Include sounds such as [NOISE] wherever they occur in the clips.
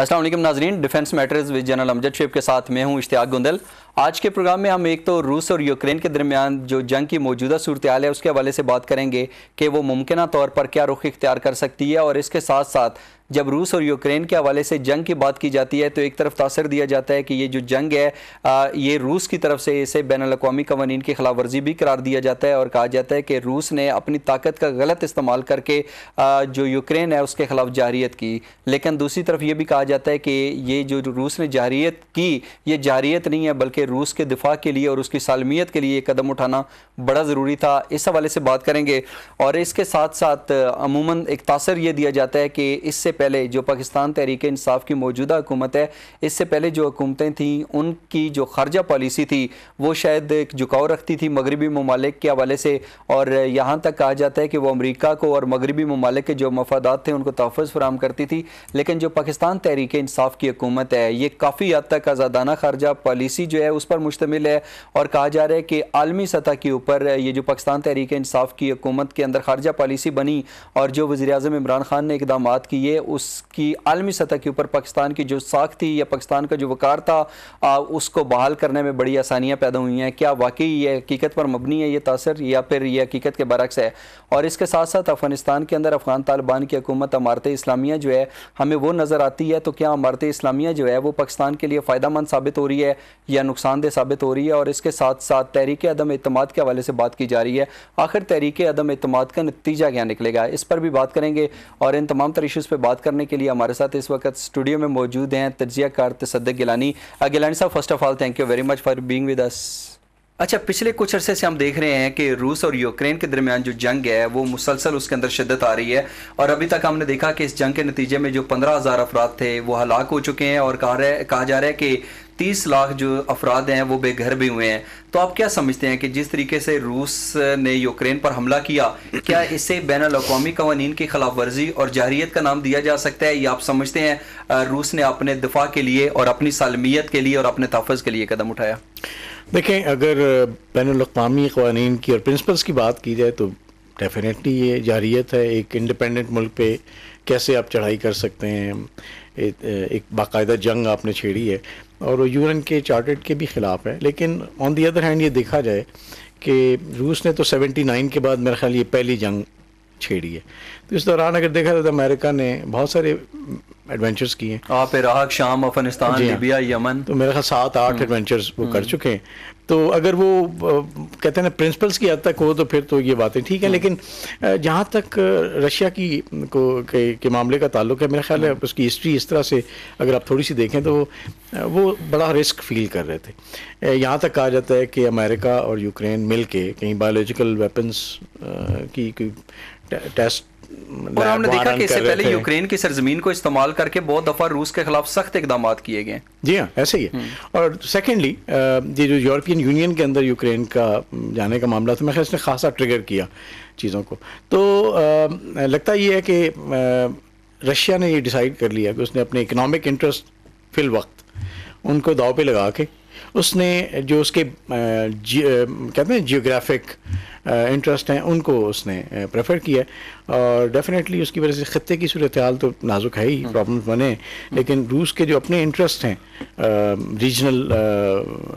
असलम नाजरीन defence matters with general Amjad Shoaib के साथ मैं हूं इश्तियाक गुंदल आज के प्रोग्राम में हम एक तो रूस और यूक्रेन के दरमियान जो जंग की मौजूदा सूरत है उसके हवाले से बात करेंगे कि वो मुमकिन तौर पर क्या रुख इख्तियार कर सकती है और इसके साथ साथ जब रूस और यूक्रेन के हवाले से जंग की बात की जाती है तो एक तरफ तासर दिया जाता है कि ये जो जंग है आ, ये रूस की तरफ से इसे बैन अवी कवानीन की खिलाफ वर्जी भी करार दिया जाता है और कहा जाता है कि रूस ने अपनी ताकत का गलत इस्तेमाल करके आ, जो यूक्रेन है उसके खिलाफ जारियत की लेकिन दूसरी तरफ ये भी कहा जाता है कि ये जो रूस ने जारियत की ये जारियत नहीं है बल्कि रूस के दिफा के लिए और उसकी सालमियत के लिए कदम उठाना बड़ा ज़रूरी था इस हवाले से बात करेंगे और इसके साथ साथ अमूमन एक तासर ये दिया जाता है कि इससे पहले जो पाकिस्तान तहरीक इंसाफ की मौजूदा हुकूमत है इससे पहले जो हुकूमतें थीं उनकी जो खर्जा पॉलिसी थी वो शायद एक झुकाव रखती थी मगरबी ममालिक के हवाले से और यहाँ तक कहा जाता है कि वो अमरीका को और मगरबी ममालिक के जो मफादात थे उनको तहफ़ फराम करती थी लेकिन जो पाकिस्तान तहरीक इंसाफ की हुकूमत है ये काफ़ी हद तक आज़ादाना खर्जा पॉलिसी जो है उस पर मुश्तमिल है और कहा जा रहा है कि आलमी सतह के ऊपर ये जो पाकिस्तान तहरीक इंसाफ की हुकूमत के अंदर खारजा पॉलिसी बनी और जो वजी अजम इमरान खान ने इकदाम किए उसकी आलमी सतह के ऊपर पाकिस्तान की जो साख थी या पाकिस्तान का जो वकार था आ, उसको बहाल करने में बड़ी आसानियाँ पैदा हुई हैं क्या वाकई ये हकीकत पर मबनी है ये तासर या फिर यह हकीकत के बरक्स है और इसके साथ साथ अफगानिस्तान के अंदर अफगान तालिबान की हकूमत अमारत इस्लामिया जो है हमें वो नज़र आती है तो क्या अमारत इस्लामिया जो है वो पाकिस्तान के लिए फ़ायदा मंद साबित हो रही है या नुकसानदेह साबित हो रही है और इसके साथ साथ तहरीक अदम अतम के हवाले से बात की जा रही है आखिर तहरीक अदम अतम का नतीजा क्या निकलेगा इस पर भी बात करेंगे और इन तमाम तर पर बात बात करने के लिए हमारे साथ इस वक्त स्टूडियो में मौजूद हैं तजिया कार तसद गिलानी गिलानी साहब first of all thank you very much for being with us अच्छा पिछले कुछ अरसे से हम देख रहे हैं कि रूस और यूक्रेन के दरमियान जो जंग है वो मुसलसल उसके अंदर शिद्दत आ रही है और अभी तक हमने देखा कि इस जंग के नतीजे में जो पंद्रह हज़ार अफराद थे वो हलाक हो चुके हैं और कहा रहे कहा जा रहा है कि तीस लाख जो अफराद हैं वो बेघर भी हुए हैं तो आप क्या समझते हैं कि जिस तरीके से रूस ने यूक्रेन पर हमला किया क्या इसे बैन अवी कवानीन की खिलाफ वर्जी और जहरीत का नाम दिया जा सकता है या आप समझते हैं रूस ने अपने दफा के लिए और अपनी सालमियत के लिए और अपने तहफ़ के लिए कदम उठाया देखें अगर बैन अवी कवानीन की और प्रिंसिपल्स की बात की जाए तो डेफिनेटली ये जारियत है एक इंडिपेंडेंट मुल्क पे कैसे आप चढ़ाई कर सकते हैं एक बाकायदा जंग आपने छेड़ी है और वो यूएन के चार्टर्ड के भी ख़िलाफ़ है लेकिन ऑन दी अदर हैंड ये देखा जाए कि रूस ने तो 79 के बाद मेरा ख्याल ये पहली जंग छेड़ी है तो इस दौरान अगर देखा जाए तो अमेरिका ने बहुत सारे एडवेंचर्स किए हैं आप इराक शाम अफगानिस्तान हाँ। लीबिया यमन तो मेरे ख्याल सात आठ एडवेंचर्स हम्म। वो कर हम्म। चुके हैं तो अगर वो कहते हैं ना प्रिंसिपल्स की हद तक हो तो फिर तो ये बातें ठीक है हाँ। लेकिन जहाँ तक रशिया की को के, के मामले का ताल्लुक है मेरा ख्याल है हाँ। उसकी हिस्ट्री इस तरह से अगर आप थोड़ी सी देखें तो वो बड़ा रिस्क फील कर रहे थे यहाँ तक कहा जाता है कि अमेरिका और यूक्रेन मिल के कहीं बायोलॉजिकल वेपन्स की टेस्ट और हमने देखा कि इससे पहले यूक्रेन की सरजमीन को इस्तेमाल करके बहुत दफ़ा रूस के खिलाफ सख्त इकदाम किए गए जी हाँ ऐसे ही है हम्म। और सेकेंडली ये जो यूरोपियन यूनियन के अंदर यूक्रेन का जाने का मामला था मैं इसने खासा ट्रिगर किया चीज़ों को तो आ, लगता ये है कि रशिया ने ये डिसाइड कर लिया कि उसने अपने इकनॉमिक इंटरेस्ट फिल वक्त उनको दाव पे लगा के उसने जो उसके कहते हैं जियोग्राफिक इंटरेस्ट हैं उनको उसने प्रेफर किया और डेफिनेटली उसकी वजह से ख़त्े की सूरत हाल तो नाजुक है ही प्रॉब्लम हम्म। बने लेकिन रूस के जो अपने इंटरेस्ट हैं रीजनल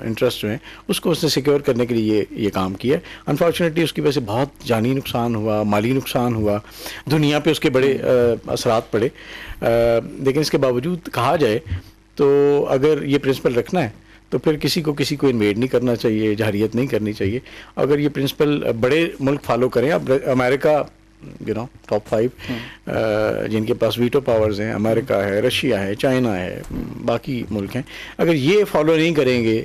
इंटरेस्ट जो हैं उसको उसने सिक्योर करने के लिए ये ये काम किया अनफॉर्चुनेटली उसकी वजह से बहुत जानी नुकसान हुआ माली नुकसान हुआ दुनिया पर उसके बड़े असरात पड़े आ, लेकिन इसके बावजूद कहा जाए तो अगर ये प्रिंसिपल रखना है तो फिर किसी को किसी को इन्वेड नहीं करना चाहिए जहरीत नहीं करनी चाहिए अगर ये प्रिंसिपल बड़े मुल्क फॉलो करें अब America you know top five जिनके पास वीटो पावर्स हैं अमेरिका hmm. है रशिया है चाइना है बाकी मुल्क हैं अगर ये फॉलो नहीं करेंगे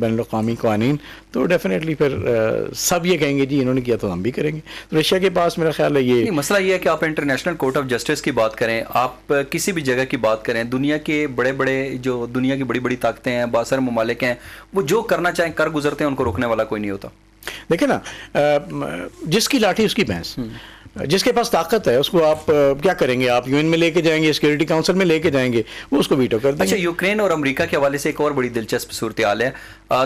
बैन अवी कानून तो डेफिनेटली फिर आ, uh, सब ये कहेंगे जी इन्होंने किया तो हम भी करेंगे तो रशिया के पास मेरा ख्याल है ये मसला ये है कि आप इंटरनेशनल कोर्ट ऑफ जस्टिस की बात करें आप uh, किसी भी जगह की बात करें दुनिया के बड़े बड़े जो दुनिया की बड़ी बड़ी ताकतें हैं बासर ममालिक हैं वो जो करना चाहें कर गुजरते हैं उनको रोकने वाला कोई नहीं होता देखे ना uh, जिसकी लाठी उसकी भैंस हम्म। जिसके पास ताकत है उसको आप क्या करेंगे आप यूएन में लेके जाएंगे सिक्योरिटी काउंसिल में लेके जाएंगे वो उसको वीटो कर अच्छा, देंगे अच्छा यूक्रेन और अमेरिका के हवाले से एक और बड़ी दिलचस्प सूरत हाल है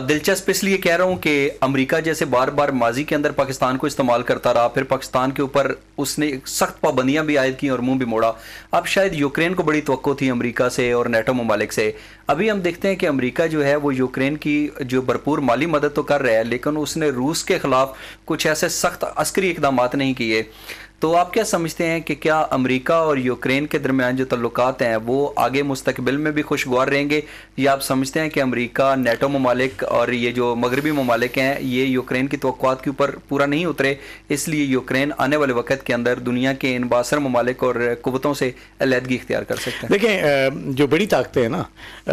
दिलचस्प इसलिए कह रहा हूँ कि अमेरिका जैसे बार बार माजी के अंदर पाकिस्तान को इस्तेमाल करता रहा फिर पाकिस्तान के ऊपर उसने सख्त पाबंदियां भी आयद की और मुंह भी मोड़ा अब शायद यूक्रेन को बड़ी तो थी अमरीका से और नेटो ममालिक से अभी हम देखते हैं कि अमरीका जो है वो यूक्रेन की जो भरपूर माली मदद तो कर रहा है लेकिन उसने रूस के खिलाफ कुछ ऐसे सख्त अस्करी इकदाम नहीं किए तो आप क्या समझते हैं कि क्या अमेरिका और यूक्रेन के दरमियान जो तल्लुकात हैं वो आगे मुस्तबिल में भी खुशगवार रहेंगे या आप समझते हैं कि अमेरिका नेटो ममालिक और ये जो मगरबी ममालिक हैं ये यूक्रेन की तो के ऊपर पूरा नहीं उतरे इसलिए यूक्रेन आने वाले वक्त के अंदर दुनिया के इन बासर ममालिक और कुतों से अलहदगी इख्तियार कर सकते हैं देखें जो बड़ी ताकतें हैं ना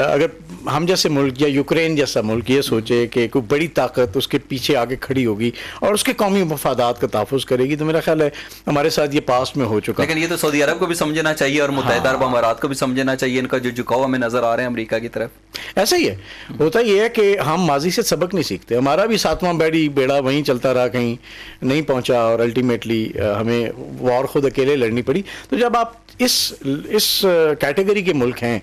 अगर हम जैसे मुल्क या यूक्रेन जैसा मुल्क ये सोचे कि कोई बड़ी ताकत उसके पीछे आगे खड़ी होगी और उसके कौमी मफादात का तहफ़ करेगी तो मेरा ख्याल है हमारे साथ ये पास में हो चुका लेकिन ये तो सऊदी अरब को भी समझना चाहिए और मुतहद हाँ। अरब अमारात को भी समझना चाहिए इनका जो झुकाव हमें नजर आ रहे हैं अमरीका की तरफ ऐसा ही है होता ये है कि हम माजी से सबक नहीं सीखते हमारा भी सातवां बैड़ी बेड़ा वहीं चलता रहा कहीं नहीं पहुंचा और अल्टीमेटली हमें वॉर खुद अकेले लड़नी पड़ी तो जब आप इस इस कैटेगरी के मुल्क हैं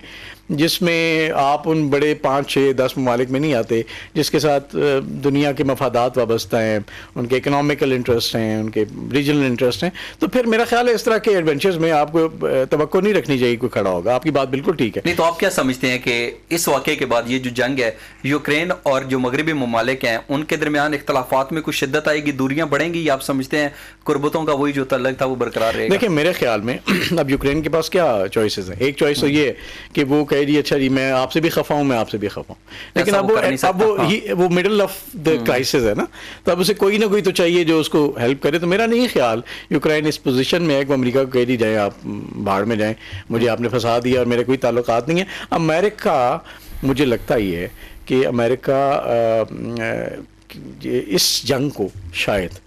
जिसमें आप उन बड़े पाँच छः दस ममालिक में नहीं आते जिसके साथ दुनिया के मफादात वाबस्ता हैं उनके इकनॉमिकल इंटरेस्ट हैं उनके रीजनल इंटरेस्ट हैं तो फिर मेरा ख्याल है इस तरह के एडवेंचर्स में आपको तो नहीं रखनी चाहिए कोई खड़ा होगा आपकी बात बिल्कुल ठीक है नहीं तो आप क्या समझते हैं कि इस वाक़े के बाद ये जो जंग है यूक्रेन और जो मगरबी ममालिक हैं उनके दरमियान इख्तलाफात में कुछ शिद्दत आएगी दूरियाँ बढ़ेंगी आप समझते हैं कुर्बतों का वही जो तलग था वो बरकरार रहेगा देखिए मेरे ख्याल में [CLEARS THROAT] अब यूक्रेन के पास क्या चॉइसेस हैं एक चॉइस तो ये कि वो कह रही अच्छा जी मैं आपसे भी खफा हूँ मैं आपसे भी खफा हूँ लेकिन अब वो अब वो ही वो मिडल ऑफ द क्राइसिस है ना तो अब उसे कोई ना कोई तो चाहिए जो उसको हेल्प करे तो मेरा नहीं ख्याल यूक्रेन इस पोजिशन में है कि अमेरिका को कह दी जाए आप बाढ़ में जाएँ मुझे आपने फंसा दिया और मेरे कोई ताल्लुक नहीं है अमेरिका मुझे लगता ही है कि अमेरिका इस जंग को शायद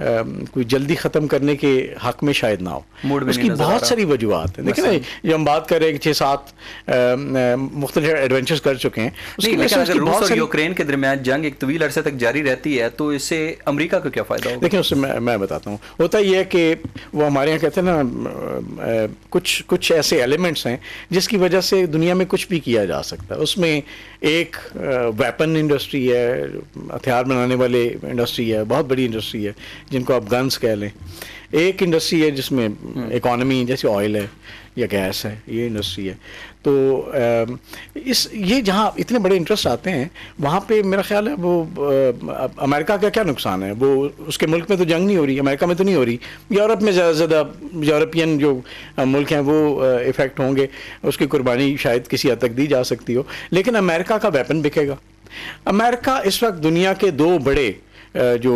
कोई जल्दी ख़त्म करने के हक में शायद ना हो उसकी बहुत सारी वजूहत है देखिए जो हाँ। हम बात कर रहे हैं छह छः सात मुख्तलि एडवेंचर्स कर चुके हैं लेकिन अगर रूस और यूक्रेन के दरमियान जंग एक तवील अरसे तक जारी रहती है तो इससे अमरीका का क्या फ़ायदा देखिए उससे मैं, मैं बताता हूँ होता यह है कि वो हमारे यहाँ कहते हैं ना कुछ कुछ ऐसे एलिमेंट्स हैं जिसकी वजह से दुनिया में कुछ भी किया जा सकता है उसमें एक वेपन इंडस्ट्री है हथियार बनाने वाले इंडस्ट्री है बहुत बड़ी इंडस्ट्री है जिनको आप गन्स कह लें एक इंडस्ट्री है जिसमें इकोनॉमी हम्म। जैसे ऑयल है या गैस है ये इंडस्ट्री है तो इस ये जहाँ इतने बड़े इंटरेस्ट आते हैं वहाँ पे मेरा ख्याल है वो अमेरिका का क्या नुकसान है वो उसके मुल्क में तो जंग नहीं हो रही अमेरिका में तो नहीं हो रही यूरोप में ज़्यादा से ज़्यादा यूरोपियन जो मुल्क हैं वो इफ़ेक्ट होंगे उसकी कुर्बानी शायद किसी हद तक दी जा सकती हो लेकिन अमेरिका का वेपन बिकेगा अमेरिका इस वक्त दुनिया के दो बड़े जो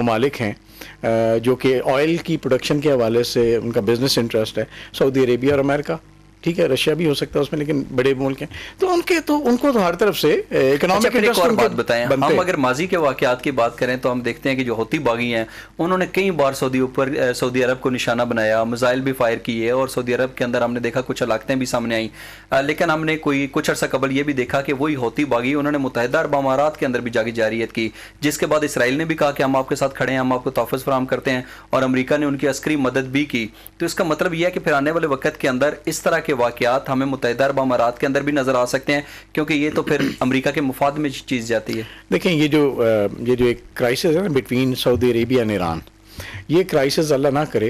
ममालिक हैं जो कि ऑयल की प्रोडक्शन के हवाले से उनका बिज़नेस इंटरेस्ट है सऊदी अरेबिया और अमेरिका ठीक है रशिया भी हो सकता है उसमें लेकिन बड़े मुल्क हैं तो उनके तो उनको तो हर तरफ से इकोनॉमिक अच्छा, और बात बताएं हम अगर माजी के वाकत की बात करें तो हम देखते हैं कि जो होती बागी हैं उन्होंने कई बार सऊदी ऊपर सऊदी अरब को निशाना बनाया मिजाइल भी फायर किए और सऊदी अरब के अंदर हमने देखा कुछ हलाकतें भी सामने आई लेकिन हमने कोई कुछ अर्सा कबल ये भी देखा कि वही होती बागी उन्होंने मुतहदा अरब अमारात के अंदर भी जागी जारियत की जिसके बाद इसराइल ने भी कहा कि हम आपके साथ खड़े हैं हम आपको तोहफ़ फ्राहम करते हैं और अमरीका ने उनकी अस्करी मदद भी की तो इसका मतलब यह है कि फिर आने वाले वक्त के अंदर इस तरह के के वाकत हमें मुतहद अरब अमारात के अंदर भी नज़र आ सकते हैं क्योंकि ये तो फिर अमरीका के मुफाद में चीज़ जाती है देखें ये जो ये जो एक क्राइसिस है ना between Saudi Arabia and Iran ये क्राइसिस अल्लाह ना करे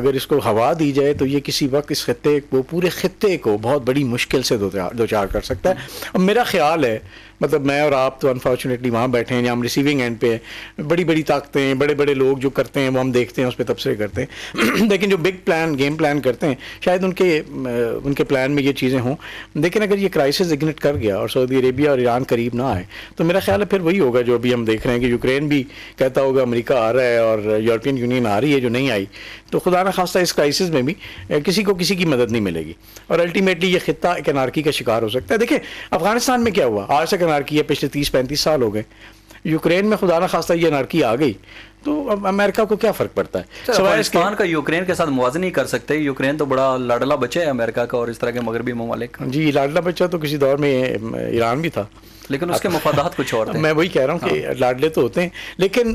अगर इसको हवा दी जाए तो ये किसी वक्त इस खत्े को पूरे खत्े को बहुत बड़ी मुश्किल से दो चार कर सकता है और मेरा ख्याल है मतलब मैं और आप तो अनफॉर्चुनेटली वहाँ बैठे हैं या हम रिसीविंग एंड पे हैं बड़ी बड़ी ताकतें हैं बड़े बड़े लोग जो करते हैं वो हम देखते हैं उस पर तबसरे करते हैं [CLEARS THROAT] लेकिन जो बिग प्लान गेम प्लान करते हैं शायद उनके उनके प्लान में ये चीज़ें हों लेकिन अगर ये क्राइसिस इग्निट कर गया और सऊदी अरेबिया और ईरान करीब ना आए तो मेरा ख्याल है फिर वही होगा जो अभी हम देख रहे हैं कि यूक्रेन भी कहता होगा अमरीका आ रहा है और यूरोपियन यूनियन आ रही है जो नहीं आई तो खुदा ना खास्ता इस क्राइसिस में भी किसी को किसी की मदद नहीं मिलेगी और अल्टीमेटली ये खत्ता एक अनारकी का शिकार हो सकता है देखिए अफगानिस्तान में क्या हुआ आज तक अनारकी है पिछले तीस पैंतीस साल हो गए यूक्रेन में खुदा ना खास्ता ये अनारकी आ गई तो अब अमेरिका को क्या फ़र्क पड़ता है अफगानिस्तान का यूक्रेन के साथ मुआवजा नहीं कर सकते यूक्रेन तो बड़ा लाडला बच्चा है अमेरिका का और इस तरह के मगरबी ममालिक जी लाडला बच्चा तो किसी दौर में ईरान भी था लेकिन उसके मफादात कुछ और [LAUGHS] मैं वही कह रहा हूँ कि हाँ। लाडले तो होते हैं लेकिन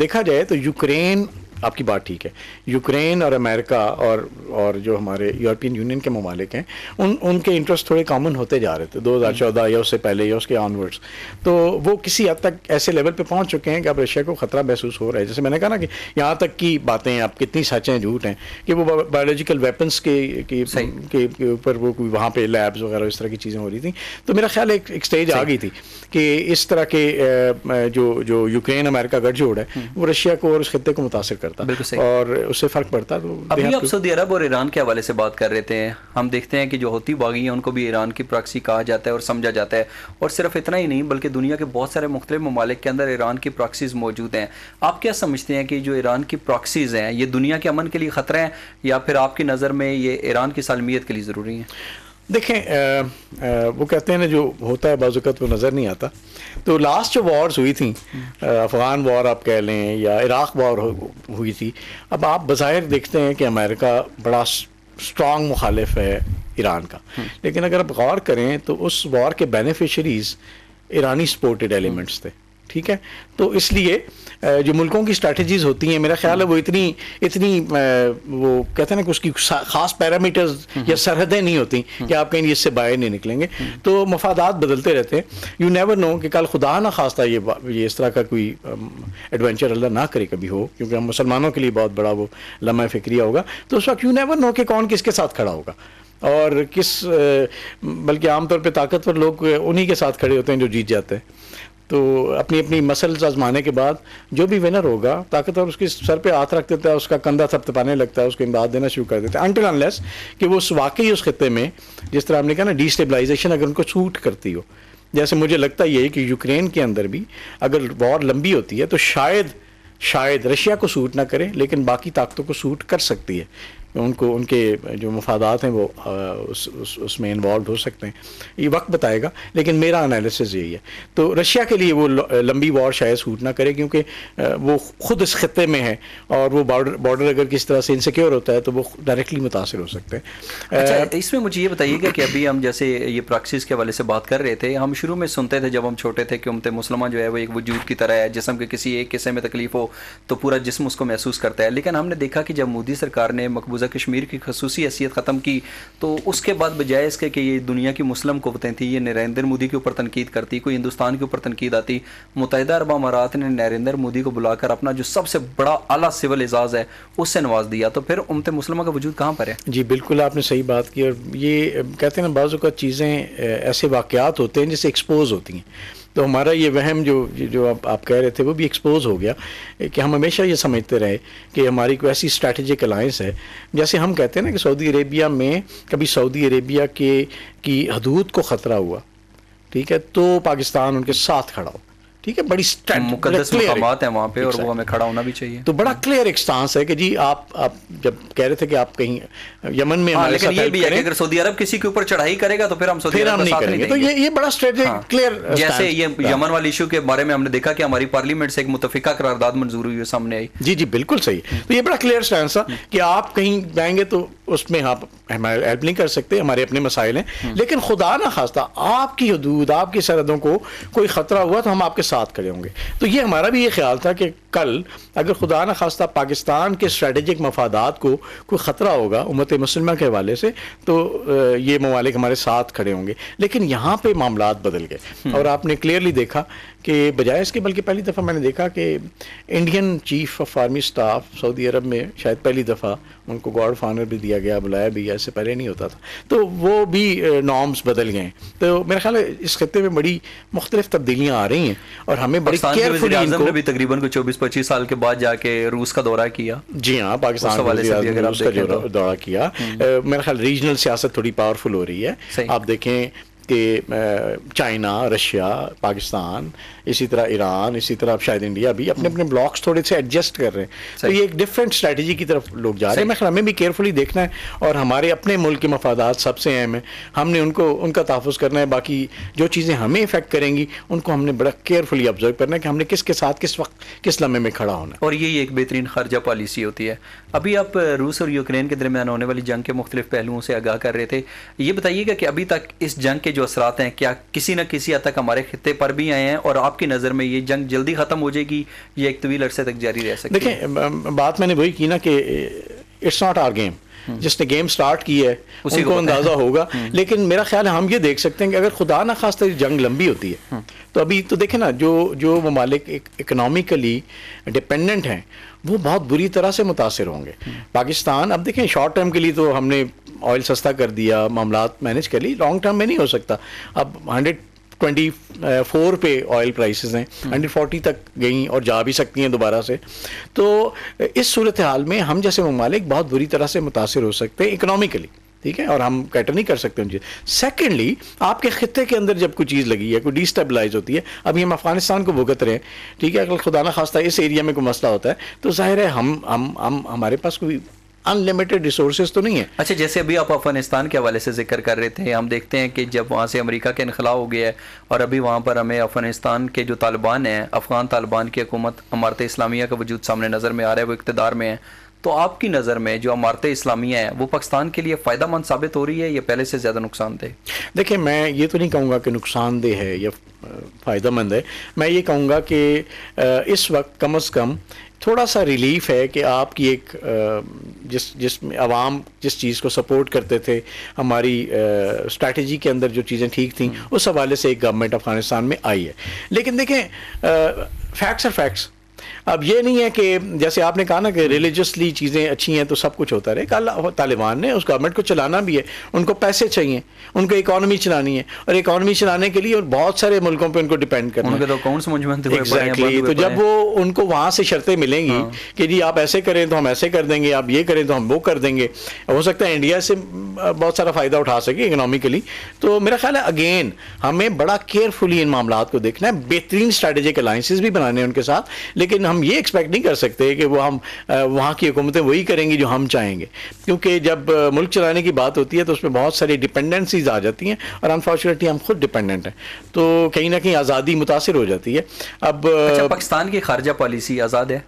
देखा जाए तो यूक्रेन आपकी बात ठीक है यूक्रेन और अमेरिका और और जो हमारे यूरोपियन यूनियन के ममालिक हैं उन उनके इंटरेस्ट थोड़े कॉमन होते जा रहे थे 2014 या उससे पहले या उसके ऑनवर्ड्स तो वो किसी हद तक ऐसे लेवल पे पहुंच चुके हैं कि अब रशिया को ख़तरा महसूस हो रहा है जैसे मैंने कहा ना कि यहाँ तक की बातें आप कितनी सच हैं झूठ हैं कि वो बायोलॉजिकल वेपन्स के के ऊपर वो वहाँ पर लैब्स वगैरह इस तरह की चीज़ें हो रही थी तो मेरा ख्याल एक, एक स्टेज आ गई थी कि इस तरह के जो जो यूक्रेन अमेरिका गठजोड़ है हम्म। वो रशिया को और उस खत्े को मुतासर कर पड़ता और उससे फर्क पड़ता तो अभी आप सऊदी अरब और ईरान के हवाले से बात कर रहे थे हम देखते हैं कि जो होती बागी हैं उनको भी ईरान की प्रॉक्सी कहा जाता है और समझा जाता है और सिर्फ इतना ही नहीं बल्कि दुनिया के बहुत सारे मुख्तलि ममालिक के अंदर ईरान की प्रॉक्सीज मौजूद हैं आप क्या समझते हैं कि जो ईरान की प्रॉक्सीज हैं ये दुनिया के अमन के लिए ख़तरे हैं या फिर आपकी नज़र में ये ईरान की सालमियत के लिए ज़रूरी है देखें आ, आ, वो कहते हैं ना जो होता है बाजुकत वो नज़र नहीं आता तो लास्ट जो वॉर्स हुई थी अफ़गान वॉर आप कह लें या इराक़ वॉर हुई थी अब आप बज़ाहिर देखते हैं कि अमेरिका बड़ा स्ट्रॉन्ग मुखालिफ है ईरान का हम्म। लेकिन अगर आप गौर करें तो उस वॉर के बेनिफिशरीज़ ईरानी सपोर्टेड एलिमेंट्स थे ठीक है तो इसलिए जो मुल्कों की स्ट्रैटेजीज़ होती हैं मेरा ख्याल है वो इतनी इतनी वो कहते हैं ना कि उसकी ख़ास पैरामीटर्स हम्म। या सरहदें नहीं होती हम्म। कि आप कहीं इससे बाहर नहीं निकलेंगे हम्म। तो मफादात बदलते रहते हैं यू नेवर नो कि कल खुदा ना खास्ता ये ये इस तरह का कोई एडवेंचर अल्लाह ना करे कभी हो क्योंकि हम मुसलमानों के लिए बहुत बड़ा वो लम्हा फिक्रिया होगा तो उस वक्त यू नेवर नो कि कौन किसके साथ खड़ा होगा और किस बल्कि आमतौर पर ताकतवर लोग उन्हीं के साथ खड़े होते हैं जो जीत जाते हैं तो अपनी अपनी मसल्स आजमाने के बाद जो भी विनर होगा ताकतवर उसके सर पे हाथ रख देता है उसका कंधा थपथपाने लगता है उसको इमदाद देना शुरू कर देता है अंटिल अनलेस कि वो उस वाकई उस खत्े में जिस तरह हमने कहा ना डिस्टेबलाइजेशन अगर उनको सूट करती हो जैसे मुझे लगता ये है कि यूक्रेन के अंदर भी अगर वॉर लंबी होती है तो शायद शायद रशिया को सूट ना करे लेकिन बाकी ताकतों को सूट कर सकती है उनको उनके जो मफादात हैं वो उस उस उसमें इन्वॉल्व हो सकते हैं ये वक्त बताएगा लेकिन मेरा एनालिसिस यही है तो रशिया के लिए वो लंबी वॉर शायद सूट ना करे क्योंकि वो खुद इस खत्े में है और वो बॉर्डर बॉर्डर अगर किस तरह से इनसिक्योर होता है तो वो डायरेक्टली मुतासर हो सकते हैं अच्छा, इसमें मुझे ये बताइएगा कि अभी हम जैसे ये प्रॉक्सीज के हवाले से बात कर रहे थे हम शुरू में सुनते थे जब हम छोटे थे कि उमत मुसलमान जो है वो एक वजूद की तरह है जिसम के किसी एक किस्से में तकलीफ हो तो पूरा जिसम उसको महसूस करता है लेकिन हमने देखा कि जब मोदी सरकार ने मकबूजा मकबूजा कश्मीर की खसूसी हैसियत ख़त्म की तो उसके बाद बजाय इसके कि ये दुनिया की मुस्लिम कुतें थी ये नरेंद्र मोदी के ऊपर तनकीद करती कोई हिंदुस्तान के ऊपर तनकीद आती मुतहद अरब अमारात ने नरेंद्र मोदी को बुलाकर अपना जो सबसे बड़ा अला सिविल एजाज़ है उससे नवाज दिया तो फिर उमत मुसलमा का वजूद कहाँ पर है जी बिल्कुल आपने सही बात की और ये कहते हैं ना बाज़ चीज़ें ऐसे वाक़ होते हैं जैसे एक्सपोज होती हैं तो हमारा ये वहम जो जो आप, आप कह रहे थे वो भी एक्सपोज हो गया कि हम हमेशा ये समझते रहे कि हमारी कोई ऐसी स्ट्रैटेजिक अलायंस है जैसे हम कहते हैं ना कि सऊदी अरेबिया में कभी सऊदी अरेबिया के की हदूद को ख़तरा हुआ ठीक है तो पाकिस्तान उनके साथ खड़ा हो ठीक है बड़ी मुकदस मकामात हैं वहाँ पे और वो हमें खड़ा होना भी चाहिए तो बड़ा क्लियर एक स्टांस है कि जी आप आप जब कह रहे थे कि आप कहीं यमन में हाँ, लेकिन ये भी है कि अगर सऊदी अरब किसी के ऊपर चढ़ाई करेगा तो फिर हम सऊदी अरब नहीं करेंगे तो ये ये बड़ा स्ट्रेटेजिक क्लियर हाँ। uh, जैसे ये हाँ। यमन वाले इशू के बारे में हमने देखा कि हमारी पार्लियामेंट से एक मुतफिका करारदाद मंजूर हुई है सामने आई जी जी बिल्कुल सही तो ये बड़ा क्लियर स्टैंड था हम्म। कि आप कहीं जाएंगे तो उसमें आप हमारे हेल्प नहीं कर सकते हमारे अपने मसाइल हैं हम्म। लेकिन खुदा ना खास्ता आपकी हदूद आपकी सरहदों को कोई खतरा हुआ तो हम आपके साथ साथ खड़े होंगे तो ये हमारा भी ये ख्याल था कि कल अगर खुदा न खास्ता पाकिस्तान के स्ट्रेटेजिक मफादात को कोई ख़तरा होगा उमत मुसलम के हवाले से तो ये ममालिक हमारे साथ खड़े होंगे लेकिन यहाँ पर मामला बदल गए हम्म। और आपने क्लियरली देखा कि बजाय इसके बल्कि पहली दफ़ा मैंने देखा कि Indian chief of army staff Saudi Arab में शायद पहली दफ़ा उनको गॉड फानर भी दिया गया बुलाया भी गया इससे पहले नहीं होता था तो वो भी नॉर्म्स बदल गए तो मेरा ख्याल है इस खत्े में बड़ी मुख्तलिफ तब्दीलियाँ आ रही हैं और हमें बड़ी केयरफुल भी तकरीबन चौबीस पच्चीस साल के बाद जाके रूस का दौरा किया जी हाँ पाकिस्तान तो। दौरा किया हम्म। मेरा ख्याल रीजनल सियासत थोड़ी पावरफुल हो रही है आप देखें कि चाइना रशिया पाकिस्तान इसी तरह ईरान इसी तरह शायद इंडिया भी अपने हम्म। अपने ब्लॉक्स थोड़े से एडजस्ट कर रहे हैं तो ये एक डिफरेंट स्ट्रेटजी की तरफ लोग जा रहे हैं मैं हमें भी केयरफुली देखना है और हमारे अपने मुल्क के मफादात सबसे अहम हैं हमने उनको उनका तहफ़ करना है बाकी जो चीज़ें हमें इफेक्ट करेंगी उनको हमने बड़ा केयरफुली ऑब्जर्व करना है कि हमने किसके साथ किस वक्त किस लम्हे में खड़ा होना और यही एक बेहतरीन खर्जा पॉलिसी होती है अभी आप रूस और यूक्रेन के दरमियान होने वाली जंग के मुख्तलिफ पहलुओं से आगाह कर रहे थे ये बताइएगा कि अभी तक इस जंग के जो असरात हैं क्या किसी न किसी हद तक हमारे खत्े पर भी आए हैं और आपकी नज़र में ये जंग जल्दी ख़त्म हो जाएगी ये एक तवील अरसे तक जारी रह सकती देखें बात मैंने वही की ना कि इट्स नॉट आर गेम जिसने गेम स्टार्ट की है उसी को अंदाज़ा होगा [LAUGHS] हम्म। लेकिन मेरा ख्याल है हम ये देख सकते हैं कि अगर खुदा ना खास तरह जंग लंबी होती है हम्म। तो अभी तो देखें ना जो जो ममालिक इकनॉमिकली डिपेंडेंट हैं वो बहुत बुरी तरह से मुतासर होंगे पाकिस्तान अब देखें शॉर्ट टर्म के लिए तो हमने ऑयल सस्ता कर दिया मामला मैनेज कर ली लॉन्ग टर्म में नहीं हो सकता अब हंड्रेड ट्वेंटी फोर पे ऑयल प्राइसेस हैं हंड्रेड फोर्टी तक गई और जा भी सकती हैं दोबारा से तो इस सूरत हाल में हम जैसे ममालिक बहुत बुरी तरह से मुतासर हो सकते हैं इकनॉमिकली ठीक है और हम कैटर नहीं कर सकते उन चीज़ सेकेंडली आपके खत्े के अंदर जब कोई चीज़ लगी है कोई डिस्टेबलाइज होती है अभी हम अफगानिस्तान को भुगत रहे हैं ठीक है अगर खुदा ना खास्ता इस एरिया में कोई मसला होता है तो जाहिर है हम हम हम हमारे पास कोई अनलिमिटेड रिसोर्सेज तो नहीं है अच्छा जैसे अभी आप अफगानिस्तान के हवाले से जिक्र कर रहे थे हम देखते हैं कि जब वहाँ से अमरीका के इनखला हो गया है और अभी वहाँ पर हमें अफगानिस्तान के जो तालिबान हैं अफगान तालिबान की हकूमत अमारत इस्लामिया का वजूद सामने नज़र में आ रहा है वो इकतदार में है तो आपकी नज़र में जो अमारत इस्लामिया है वो पाकिस्तान के लिए फ़ायदा मंद साबित हो रही है या पहले से ज़्यादा नुकसानदेह देखिए मैं ये तो नहीं कहूँगा कि नुकसानदेह है या फ़ायदा मंद है मैं ये कहूँगा कि इस वक्त कम अज़ कम थोड़ा सा रिलीफ है कि आपकी एक जिस जिस आवाम जिस चीज़ को सपोर्ट करते थे हमारी स्ट्रैटेजी के अंदर जो चीज़ें ठीक थी हम्म। उस हवाले से एक गवर्नमेंट अफगानिस्तान में आई है लेकिन देखें फैक्ट्स और फैक्ट्स अब ये नहीं है कि जैसे आपने कहा ना कि रिलीजसली चीज़ें अच्छी हैं तो सब कुछ होता रहे कल तालिबान ने उस गवर्नमेंट को चलाना भी है उनको पैसे चाहिए उनको इकानमी चलानी है और इकानमी चलाने के लिए और बहुत सारे मुल्कों पर उनको डिपेंड करना तो, तो जब वो उनको वहाँ से शर्तें मिलेंगी हाँ। कि जी आप ऐसे करें तो हम ऐसे कर देंगे आप ये करें तो हम वो कर देंगे हो सकता है इंडिया से बहुत सारा फ़ायदा उठा सके इकोनॉमिकली तो मेरा ख्याल है अगेन हमें बड़ा केयरफुली इन मामला को देखना है बेहतरीन स्ट्रेटेजिक अलाइंसिस भी बनाने हैं उनके साथ लेकिन हम हम ये एक्सपेक्ट नहीं कर सकते कि वो हम वहाँ की हुकूमतें वही करेंगी जो हम चाहेंगे क्योंकि जब मुल्क चलाने की बात होती है तो उसमें बहुत सारी डिपेंडेंसीज आ जाती हैं और अनफॉर्चुनेटली हम खुद डिपेंडेंट हैं तो कहीं ना कहीं आज़ादी मुतासर हो जाती है अब अच्छा, पाकिस्तान की खारजा पॉलिसी आज़ाद है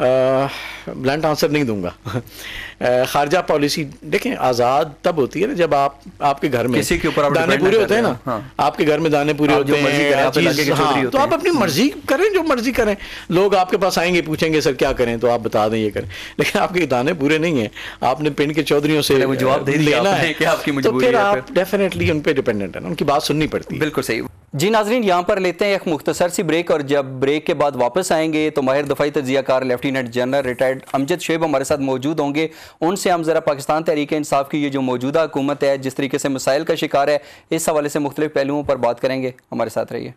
ब्लंट आंसर नहीं दूंगा खारजा पॉलिसी देखें आज़ाद तब होती है ना जब आप आपके घर में किसी के ऊपर दाने पूरे होते हैं ना हाँ। आपके घर में दाने पूरे होते हैं हाँ तो आप अपनी मर्जी करें जो मर्जी करें लोग आपके पास आएंगे पूछेंगे सर क्या करें तो आप बता दें ये करें लेकिन आपके दाने पूरे नहीं हैं आपने पिंड के चौधरीों से जवाब दे लेना है तो मुझे आप डेफिनेटली उन पर डिपेंडेंट है उनकी बात सुननी पड़ती है बिल्कुल सही जी नाजरीन यहाँ पर लेते हैं एक मुख्तसर सी ब्रेक और जब ब्रेक के बाद वापस आएंगे तो माहिर दफाई तजियाकार lieutenant general retired Amjad Shoaib हमारे साथ मौजूद होंगे उनसे हम ज़रा पाकिस्तान तहरीक इंसाफ की ये जो मौजूदा हुकूमत है जिस तरीके से मिसाइल का शिकार है इस हवाले से मुख्तलिफ पहलुओं पर बात करेंगे हमारे साथ रहिए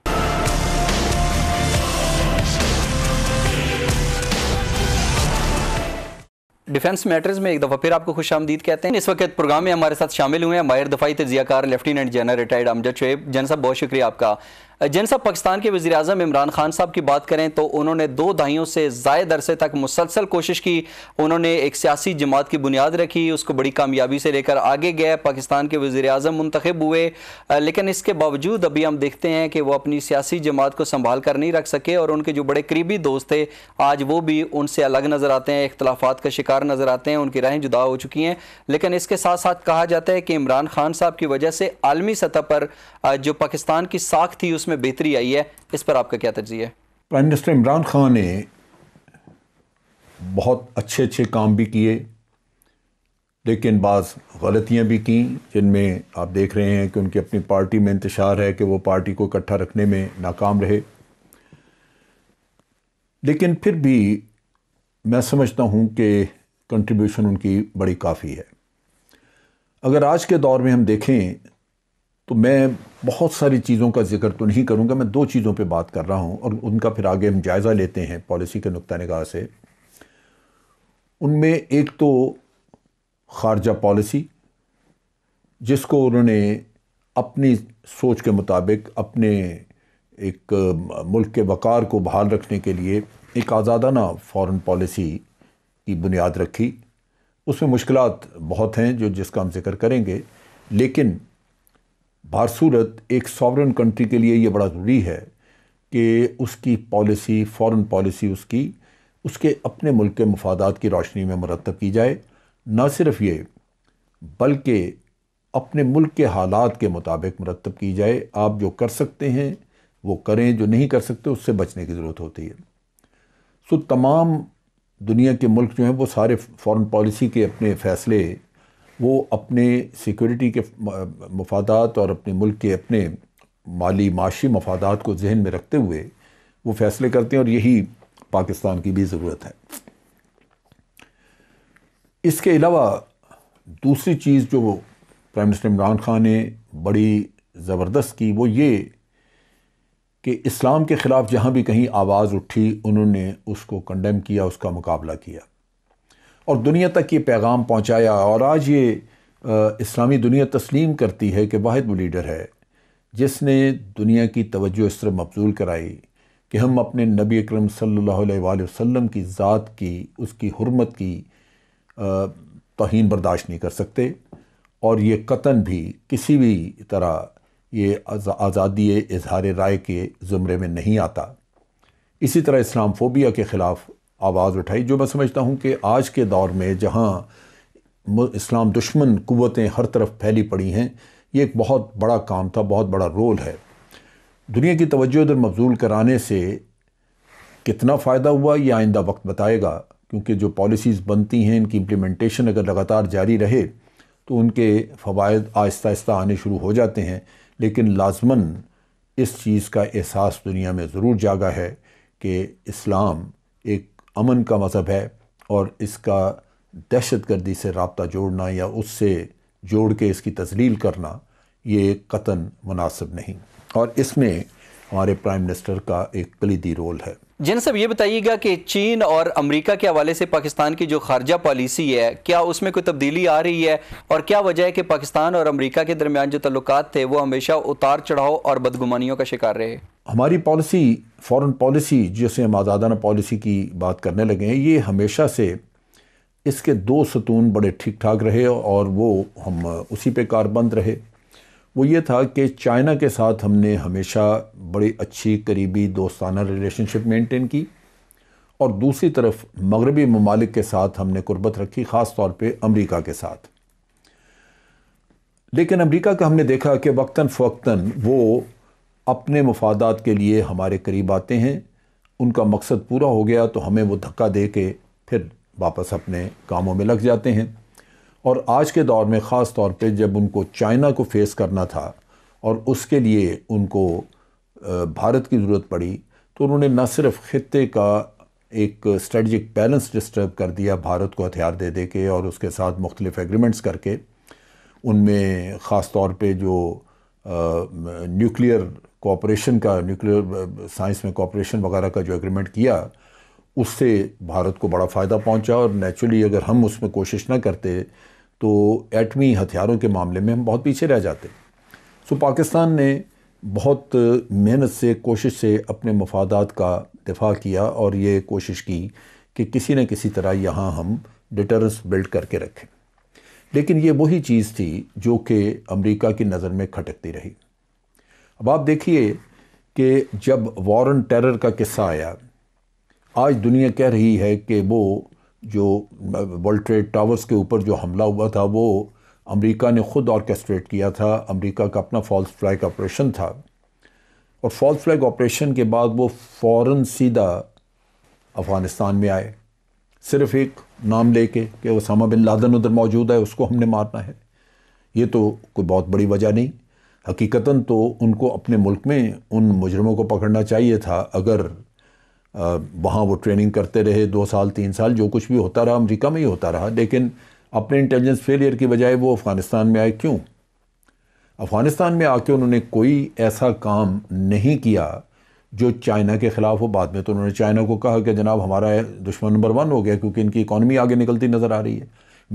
डिफेंस मैटर्स में एक दफ़ा फिर आपको खुश आमदीद कहते हैं इस वक्त प्रोग्राम में हमारे साथ शामिल हुए हैं माहिर दफाई कार lieutenant general retired Amjad Shoaib जन साहब बहुत शुक्रिया आपका साहब पाकिस्तान के वजी अजम इमरान खान साहब की बात करें तो उन्होंने दो दहाइयों से जायद अरसे तक मुसलसल कोशिश की उन्होंने एक सियासी जमात की बुनियाद रखी उसको बड़ी कामयाबी से लेकर आगे गए पाकिस्तान के वजी अजम मंतखब हुए लेकिन इसके बावजूद अभी हम देखते हैं कि वह अपनी सियासी जमात को संभाल कर नहीं रख सके और उनके जो बड़े करीबी दोस्त थे आज वो भी उनसे अलग नज़र आते हैं इख्तलाफा का शिकार नज़र आते हैं उनकी राहें जुदा हो चुकी हैं लेकिन इसके साथ साथ कहा जाता है कि इमरान खान साहब की वजह से आलमी सतह पर जो पाकिस्तान की साख थी उसमें में बेहतरी आई है इस पर आपका क्या तजिया है प्राइम मिनिस्टर इमरान खान ने बहुत अच्छे अच्छे काम भी किए लेकिन बाज़ गलतियाँ भी कं जिनमें आप देख रहे हैं कि उनकी अपनी पार्टी में इंतजार है कि वो पार्टी को इकट्ठा रखने में नाकाम रहे लेकिन फिर भी मैं समझता हूँ कि कंट्रीब्यूशन उनकी बड़ी काफ़ी है अगर आज के दौर में हम देखें तो मैं बहुत सारी चीज़ों का जिक्र तो नहीं करूँगा मैं दो चीज़ों पर बात कर रहा हूँ और उनका फिर आगे हम जायज़ा लेते हैं पॉलिसी के नुक़ नगाह से उनमें एक तो खारजा पॉलिसी जिसको उन्होंने अपनी सोच के मुताबिक अपने एक मुल्क के वक़ार को बहाल रखने के लिए एक आज़ादाना फॉरेन पॉलिसी की बुनियाद रखी उसमें मुश्किल बहुत हैं जो जिसका हम जिक्र करेंगे लेकिन भारसूरत एक सॉवरन कंट्री के लिए ये बड़ा ज़रूरी है कि उसकी पॉलिसी फॉरेन पॉलिसी उसकी उसके अपने मुल्क के मफादात की रोशनी में मरतब की जाए ना सिर्फ ये बल्कि अपने मुल्क के हालात के मुताबिक मरतब की जाए आप जो कर सकते हैं वो करें जो नहीं कर सकते उससे बचने की ज़रूरत होती है सो तमाम दुनिया के मुल्क जो हैं वो सारे फॉरेन पॉलिसी के अपने फ़ैसले वो अपने सिक्योरिटी के मफादात और अपने मुल्क के अपने माली माशी मफादात को जहन में रखते हुए वो फैसले करते हैं और यही पाकिस्तान की भी ज़रूरत है इसके अलावा दूसरी चीज़ जो प्राइम मिनिस्टर इमरान खान ने बड़ी ज़बरदस्त की वो ये कि इस्लाम के ख़िलाफ़ जहाँ भी कहीं आवाज़ उठी उन्होंने उसको कंडेम किया उसका मुकाबला किया और दुनिया तक ये पैगाम पहुँचाया और आज ये इस्लामी दुनिया तस्लीम करती है कि वाहिद वो लीडर है जिसने दुनिया की तवज्जो इस तरह मबजूल कराई कि हम अपने नबी अकरम सल्लल्लाहु अलैहि वसल्लम की ज़ात की उसकी हरमत की तोहन बर्दाश्त नहीं कर सकते और ये कतन भी किसी भी तरह ये आज़ादी इजहार राय के ज़ुमरे में नहीं आता इसी तरह इस्लाम फोबिया के ख़िलाफ़ आवाज़ उठाई जो मैं समझता हूँ कि आज के दौर में जहाँ इस्लाम दुश्मन क़वतें हर तरफ फैली पड़ी हैं ये एक बहुत बड़ा काम था बहुत बड़ा रोल है दुनिया की तवज्जो इधर मबजूल कराने से कितना फ़ायदा हुआ ये आइंदा वक्त बताएगा क्योंकि जो पॉलिसीज़ बनती हैं इनकी इम्प्लीमेंटेशन अगर लगातार जारी रहे तो उनके फ़वाद आहिस्ता आहिस्ता आने शुरू हो जाते हैं लेकिन लाजमन इस चीज़ का एहसास दुनिया में ज़रूर जागा है कि इस्लाम एक अमन का मज़हब है और इसका दहशत गर्दी से रबता जोड़ना या उससे जोड़ के इसकी तजलील करना ये कतन मुनासिब नहीं और इसमें हमारे प्राइम मिनिस्टर का एक कलीदी रोल है जिन सब ये बताइएगा कि चीन और अमेरिका के हवाले से पाकिस्तान की जो खारजा पॉलिसी है क्या उसमें कोई तब्दीली आ रही है और क्या वजह है कि पाकिस्तान और अमेरिका के दरमियान जो तल्लक थे वो हमेशा उतार चढ़ाव और बदगुमानियों का शिकार रहे हमारी पॉलिसी फॉरेन पॉलिसी जिसे हम आज़ादाना पॉलिसी की बात करने लगे हैं ये हमेशा से इसके दो सतून बड़े ठीक ठाक रहे और वो हम उसी पे कारबंद रहे वो ये था कि चाइना के साथ हमने हमेशा बड़ी अच्छी करीबी दोस्ताना रिलेशनशिप मेंटेन की और दूसरी तरफ मगरबी ममालिक के साथ हमने कुर्बत रखी ख़ास तौर पर अमरीका के साथ लेकिन अमरीका का हमने देखा कि वक्ता फ़वक्ता वो अपने मफादात के लिए हमारे करीब आते हैं उनका मकसद पूरा हो गया तो हमें वो धक्का दे के फिर वापस अपने कामों में लग जाते हैं और आज के दौर में ख़ास तौर पे जब उनको चाइना को फेस करना था और उसके लिए उनको भारत की ज़रूरत पड़ी तो उन्होंने न सिर्फ ख़त्े का एक स्ट्रेटजिक बैलेंस डिस्टर्ब कर दिया भारत को हथियार दे दे के और उसके साथ मुख्तलिफ एग्रीमेंट्स करके उनमें ख़ास तौर पे जो न्यूक्लियर कोऑपरेशन का न्यूक्लियर साइंस में कोऑपरेशन वगैरह का जो एग्रीमेंट किया उससे भारत को बड़ा फ़ायदा पहुंचा और नेचुरली अगर हम उसमें कोशिश ना करते तो एटमी हथियारों के मामले में हम बहुत पीछे रह जाते सो पाकिस्तान ने बहुत मेहनत से कोशिश से अपने मफादात का दिफा किया और ये कोशिश की कि किसी न किसी तरह यहाँ हम डिटरेंस बिल्ड करके रखें लेकिन ये वही चीज़ थी जो कि अमेरिका की नज़र में खटकती रही अब आप देखिए कि जब वॉरन टेरर का किस्सा आया आज दुनिया कह रही है कि वो जो वर्ल्ड ट्रेड टावर्स के ऊपर जो हमला हुआ था वो अमेरिका ने ख़ुद ऑर्केस्ट्रेट किया था अमेरिका का अपना फॉल्स फ्लैग ऑपरेशन था और फॉल्स फ्लैग ऑपरेशन के बाद वो फ़ौर सीधा अफ़गानिस्तान में आए सिर्फ़ एक नाम लेके कि उसामा बिन लादन उधर मौजूद है उसको हमने मारना है ये तो कोई बहुत बड़ी वजह नहीं हकीकता तो उनको अपने मुल्क में उन मुजरमों को पकड़ना चाहिए था अगर वहाँ वो ट्रेनिंग करते रहे दो साल तीन साल जो कुछ भी होता रहा अमरीका में ही होता रहा लेकिन अपने इंटेलिजेंस फेलियर की बजाय वो अफ़गानिस्तान में आए क्यों अफ़गानिस्तान में आके उन्होंने कोई ऐसा काम नहीं किया जो चाइना के ख़िलाफ़ हो बाद में तो उन्होंने चाइना को कहा कि जनाब हमारा दुश्मन नंबर वन हो गया क्योंकि इनकी इकानमी आगे निकलती नज़र आ रही है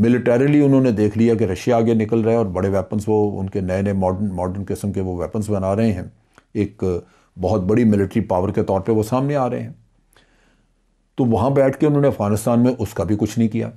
मिलिटरीली उन्होंने देख लिया कि रशिया आगे निकल रहा है और बड़े वेपन्स वो उनके नए नए मॉडर्न मॉडर्न किस्म के वो वेपन्स बना रहे हैं एक बहुत बड़ी मिलिट्री पावर के तौर पर वो सामने आ रहे हैं तो वहाँ बैठ के उन्होंने अफ़गानिस्तान में उसका भी कुछ नहीं किया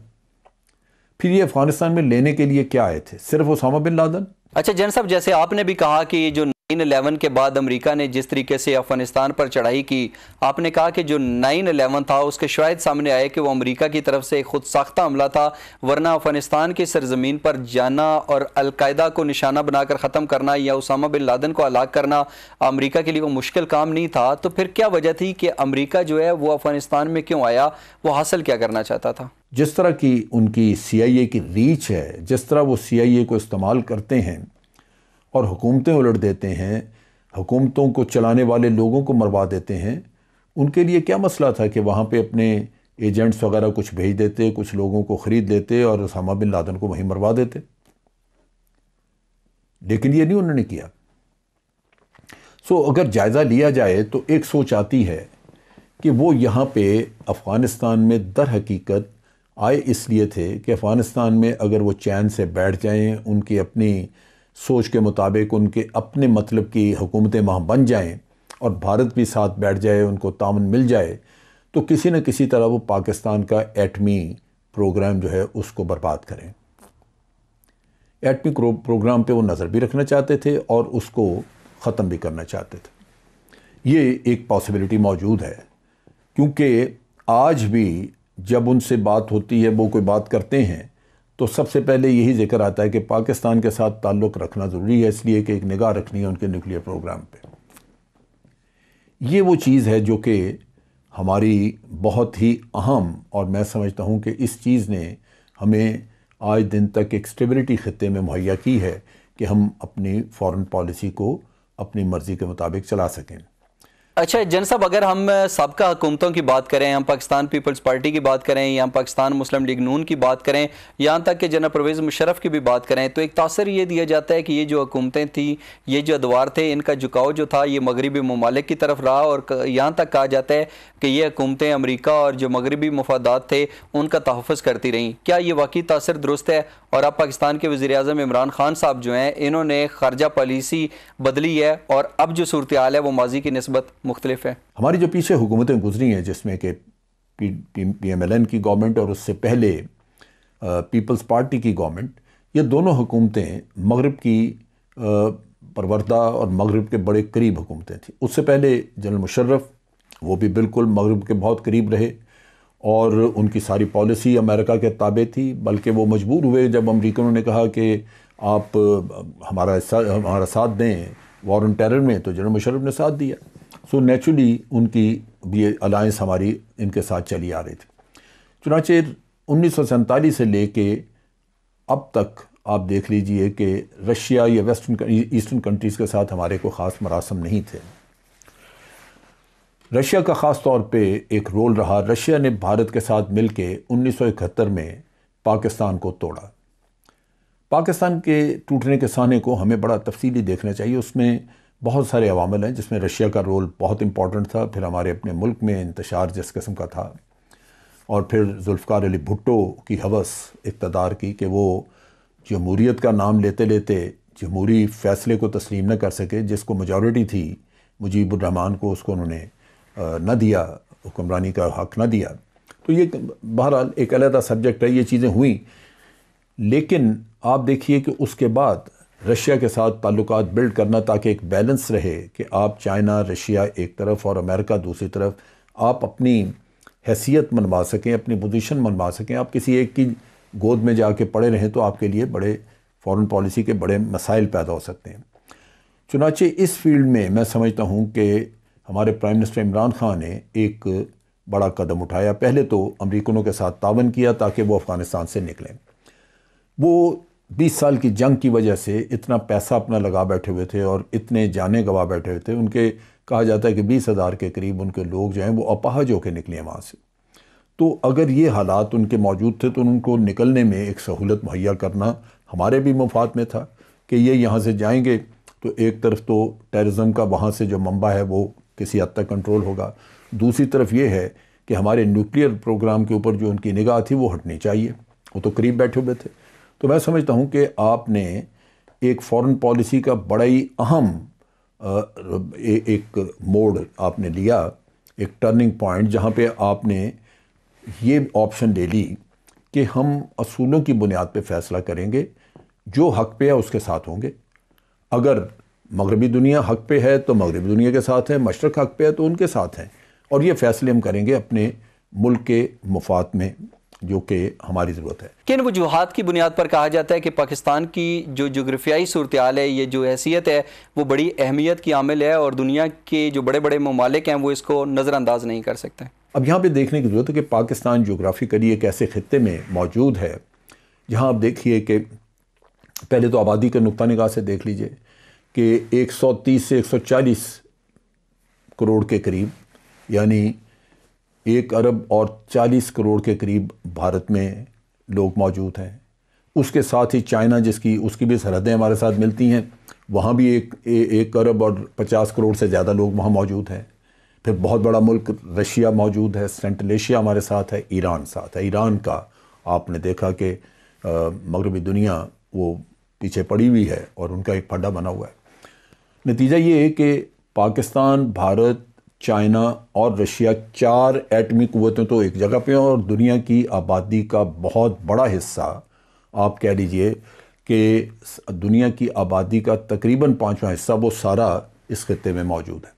फिर ये अफ़गानिस्तान में लेने के लिए क्या आए थे सिर्फ उसामा बिन लादन अच्छा जन साहब जैसे आपने भी कहा कि जो नाइन अलेवन के बाद अमेरिका ने जिस तरीके से अफगानिस्तान पर चढ़ाई की आपने कहा कि जो नाइन अलेवन था उसके शायद सामने आए कि वो अमेरिका की तरफ से खुद साख्ता हमला था वरना अफगानिस्तान की सरजमीन पर जाना और अलकायदा को निशाना बनाकर ख़त्म करना या उसामा बिन लादन को अलाग करना अमरीका के लिए वो मुश्किल काम नहीं था तो फिर क्या वजह थी कि अमरीका जो है वो अफगानिस्तान में क्यों आया वो हासिल क्या करना चाहता था जिस तरह की उनकी सी आई ए की रीच है जिस तरह वो सी आई ए को इस्तेमाल करते हैं और हुकूमतें उलट देते हैं हुकूमतों को चलाने वाले लोगों को मरवा देते हैं उनके लिए क्या मसला था कि वहाँ पे अपने एजेंट्स वगैरह कुछ भेज देते कुछ लोगों को ख़रीद लेते और उसामा बिन लादन को वहीं मरवा देते लेकिन ये नहीं उन्होंने किया सो so, अगर जायज़ा लिया जाए तो एक सोच आती है कि वो यहाँ पे अफ़गानिस्तान में दर हकीकत आए इसलिए थे कि अफ़गानिस्तान में अगर वो चैन से बैठ जाएं उनकी अपनी सोच के मुताबिक उनके अपने मतलब की हुकूमतें वहाँ बन जाएँ और भारत भी साथ बैठ जाए उनको तामन मिल जाए तो किसी न किसी तरह वो पाकिस्तान का एटमी प्रोग्राम जो है उसको बर्बाद करें एटमी प्रोग्राम पे वो नज़र भी रखना चाहते थे और उसको ख़त्म भी करना चाहते थे ये एक पॉसिबिलिटी मौजूद है क्योंकि आज भी जब उनसे बात होती है वो कोई बात करते हैं तो सबसे पहले यही जिक्र आता है कि पाकिस्तान के साथ ताल्लुक़ रखना ज़रूरी है इसलिए कि एक निगाह रखनी है उनके न्यूक्लियर प्रोग्राम पे ये वो चीज़ है जो कि हमारी बहुत ही अहम और मैं समझता हूँ कि इस चीज़ ने हमें आज दिन तक एक स्टेबिलिटी ख़त्े में मुहैया की है कि हम अपनी फ़ॉरेन पॉलिसी को अपनी मर्ज़ी के मुताबिक चला सकें अच्छा जन साहब अगर हम सबका हुकूमतों की बात करें हम पाकिस्तान पीपल्स पार्टी की बात करें या हम पाकिस्तान मुस्लिम लीग नून की बात करें यहाँ तक कि जनरल परवेज़ मुशरफ की भी बात करें तो एक तासर ये दिया जाता है कि ये जो हुकूमतें थी ये जो अदवार थे इनका झुकाव जो था ये मगरबी ममालिक की तरफ रहा और यहाँ तक कहा जाता है कि ये हुकूमतें अमरीका और जो मगरबी मफादात थे उनका तहफ़ करती रहीं क्या ये वाकई तासर दुरुस्त है और अब पाकिस्तान के वज़ी अजम इमरान खान साहब जो हैं इन्होंने खारजा पॉलिसी बदली है और अब जो सूरत हाल है वो माजी की नस्बत मुख्तलिफ है हमारी जो पीछे हुकूमतें गुजरी हैं जिसमें कि P P M L N की गवर्नमेंट और उससे पहले पीपल्स पार्टी की गवर्नमेंट ये दोनों हुकूमतें मगरब की परवरदा और मगरब के बड़े करीब हुकूमतें थीं उससे पहले जनरल मुशर्रफ वो भी बिल्कुल मगरब के बहुत करीब रहे और उनकी सारी पॉलिसी अमेरिका के ताबे थी बल्कि वो मजबूर हुए जब अमरीकनों ने कहा कि आप हमारा हमारा साथ दें वॉर टेरर में तो जनरल मुशर्रफ ने साथ दिया सो so नेचुरली उनकी ये अलायंस हमारी इनके साथ चली आ रही थी चुनाचे उन्नीस से ले अब तक आप देख लीजिए कि रशिया या वेस्टर्न ईस्टर्न कंट्रीज़ के साथ हमारे को ख़ास मरासम नहीं थे रशिया का ख़ास तौर पे एक रोल रहा रशिया ने भारत के साथ मिल के उन्नीस में पाकिस्तान को तोड़ा पाकिस्तान के टूटने के सहने को हमें बड़ा तफसीली देखना चाहिए उसमें बहुत सारे अवामल हैं जिसमें रशिया का रोल बहुत इम्पॉर्टेंट था फिर हमारे अपने मुल्क में इंतशार जिस किस्म का था और फिर जुल्फ़ार अली भुट्टो की हवस इकतदार की कि वो जमहूरीत का नाम लेते लेते जमहूरी फ़ैसले को तस्लीम न कर सके जिसको मजॉरिटी थी मुजीबरहमान को उसको उन्होंने न दिया हुक्मरानी का हक न दिया तो ये बहरहाल एक अलहदा सब्जेक्ट है ये चीज़ें हुई लेकिन आप देखिए कि उसके बाद रशिया के साथ ताल्लुक बिल्ड करना ताकि एक बैलेंस रहे कि आप चाइना रशिया एक तरफ और अमेरिका दूसरी तरफ आप अपनी हैसियत मनवा सकें अपनी पोजीशन मनवा सकें आप किसी एक की गोद में जाके पड़े रहें तो आपके लिए बड़े फॉरेन पॉलिसी के बड़े मसाइल पैदा हो सकते हैं चुनाचे इस फील्ड में मैं समझता हूँ कि हमारे प्राइम मिनिस्टर इमरान खान ने एक बड़ा कदम उठाया पहले तो अमरीकनों के साथ तावन किया ताकि वो अफ़गानिस्तान से निकलें वो बीस साल की जंग की वजह से इतना पैसा अपना लगा बैठे हुए थे और इतने जाने गवा बैठे हुए थे उनके कहा जाता है कि बीस हज़ार के करीब उनके लोग जो हैं वो अपाहज होकर निकले हैं वहाँ से तो अगर ये हालात उनके मौजूद थे तो उनको निकलने में एक सहूलत मुहैया करना हमारे भी मुफाद में था कि ये यहाँ से जाएंगे तो एक तरफ तो टेररिज़म का वहाँ से जो मंबा है वो किसी हद तक कंट्रोल होगा दूसरी तरफ ये है कि हमारे न्यूक्लियर प्रोग्राम के ऊपर जो उनकी निगाह थी वो हटनी चाहिए वो तो करीब बैठे हुए थे तो मैं समझता हूँ कि आपने एक फॉरेन पॉलिसी का बड़ा ही अहम एक मोड़ आपने लिया एक टर्निंग पॉइंट जहाँ पे आपने ये ऑप्शन ले ली कि हम असूलों की बुनियाद पे फ़ैसला करेंगे जो हक पे है उसके साथ होंगे अगर मगरबी दुनिया हक पे है तो मगरबी दुनिया के साथ है मशरक हक पे है तो उनके साथ हैं और ये फ़ैसले हम करेंगे अपने मुल्क के मफाद में जो कि हमारी ज़रूरत है किन वजूहत की बुनियाद पर कहा जाता है कि पाकिस्तान की जो जोग्राफियाई सूरत हाल है ये जो हैसियत है वो बड़ी अहमियत की आमिल है और दुनिया के जो बड़े बड़े ममालिक हैं वो इसको नज़रअंदाज नहीं कर सकते अब यहाँ पर देखने की ज़रूरत है कि पाकिस्तान जोग्राफिकली एक ऐसे खत्े में मौजूद है जहाँ आप देखिए कि पहले तो आबादी के नुक़ नगाह से देख लीजिए कि एक सौ तीस से एक सौ चालीस करोड़ के करीब यानी एक अरब और चालीस करोड़ के करीब भारत में लोग मौजूद हैं उसके साथ ही चाइना जिसकी उसकी भी सरहदें हमारे साथ मिलती हैं वहाँ भी एक ए, एक अरब और पचास करोड़ से ज़्यादा लोग वहाँ मौजूद हैं फिर बहुत बड़ा मुल्क रशिया मौजूद है सेंट्रल एशिया हमारे साथ है ईरान साथ है ईरान का आपने देखा कि मगरबी दुनिया वो पीछे पड़ी हुई है और उनका एक फंडा बना हुआ है नतीजा ये है कि पाकिस्तान भारत चाइना और रशिया चार एटमी कुतें तो एक जगह पे हैं और दुनिया की आबादी का बहुत बड़ा हिस्सा आप कह लीजिए कि दुनिया की आबादी का तकरीबन पाँचवा हिस्सा वो सारा इस खत्े में मौजूद है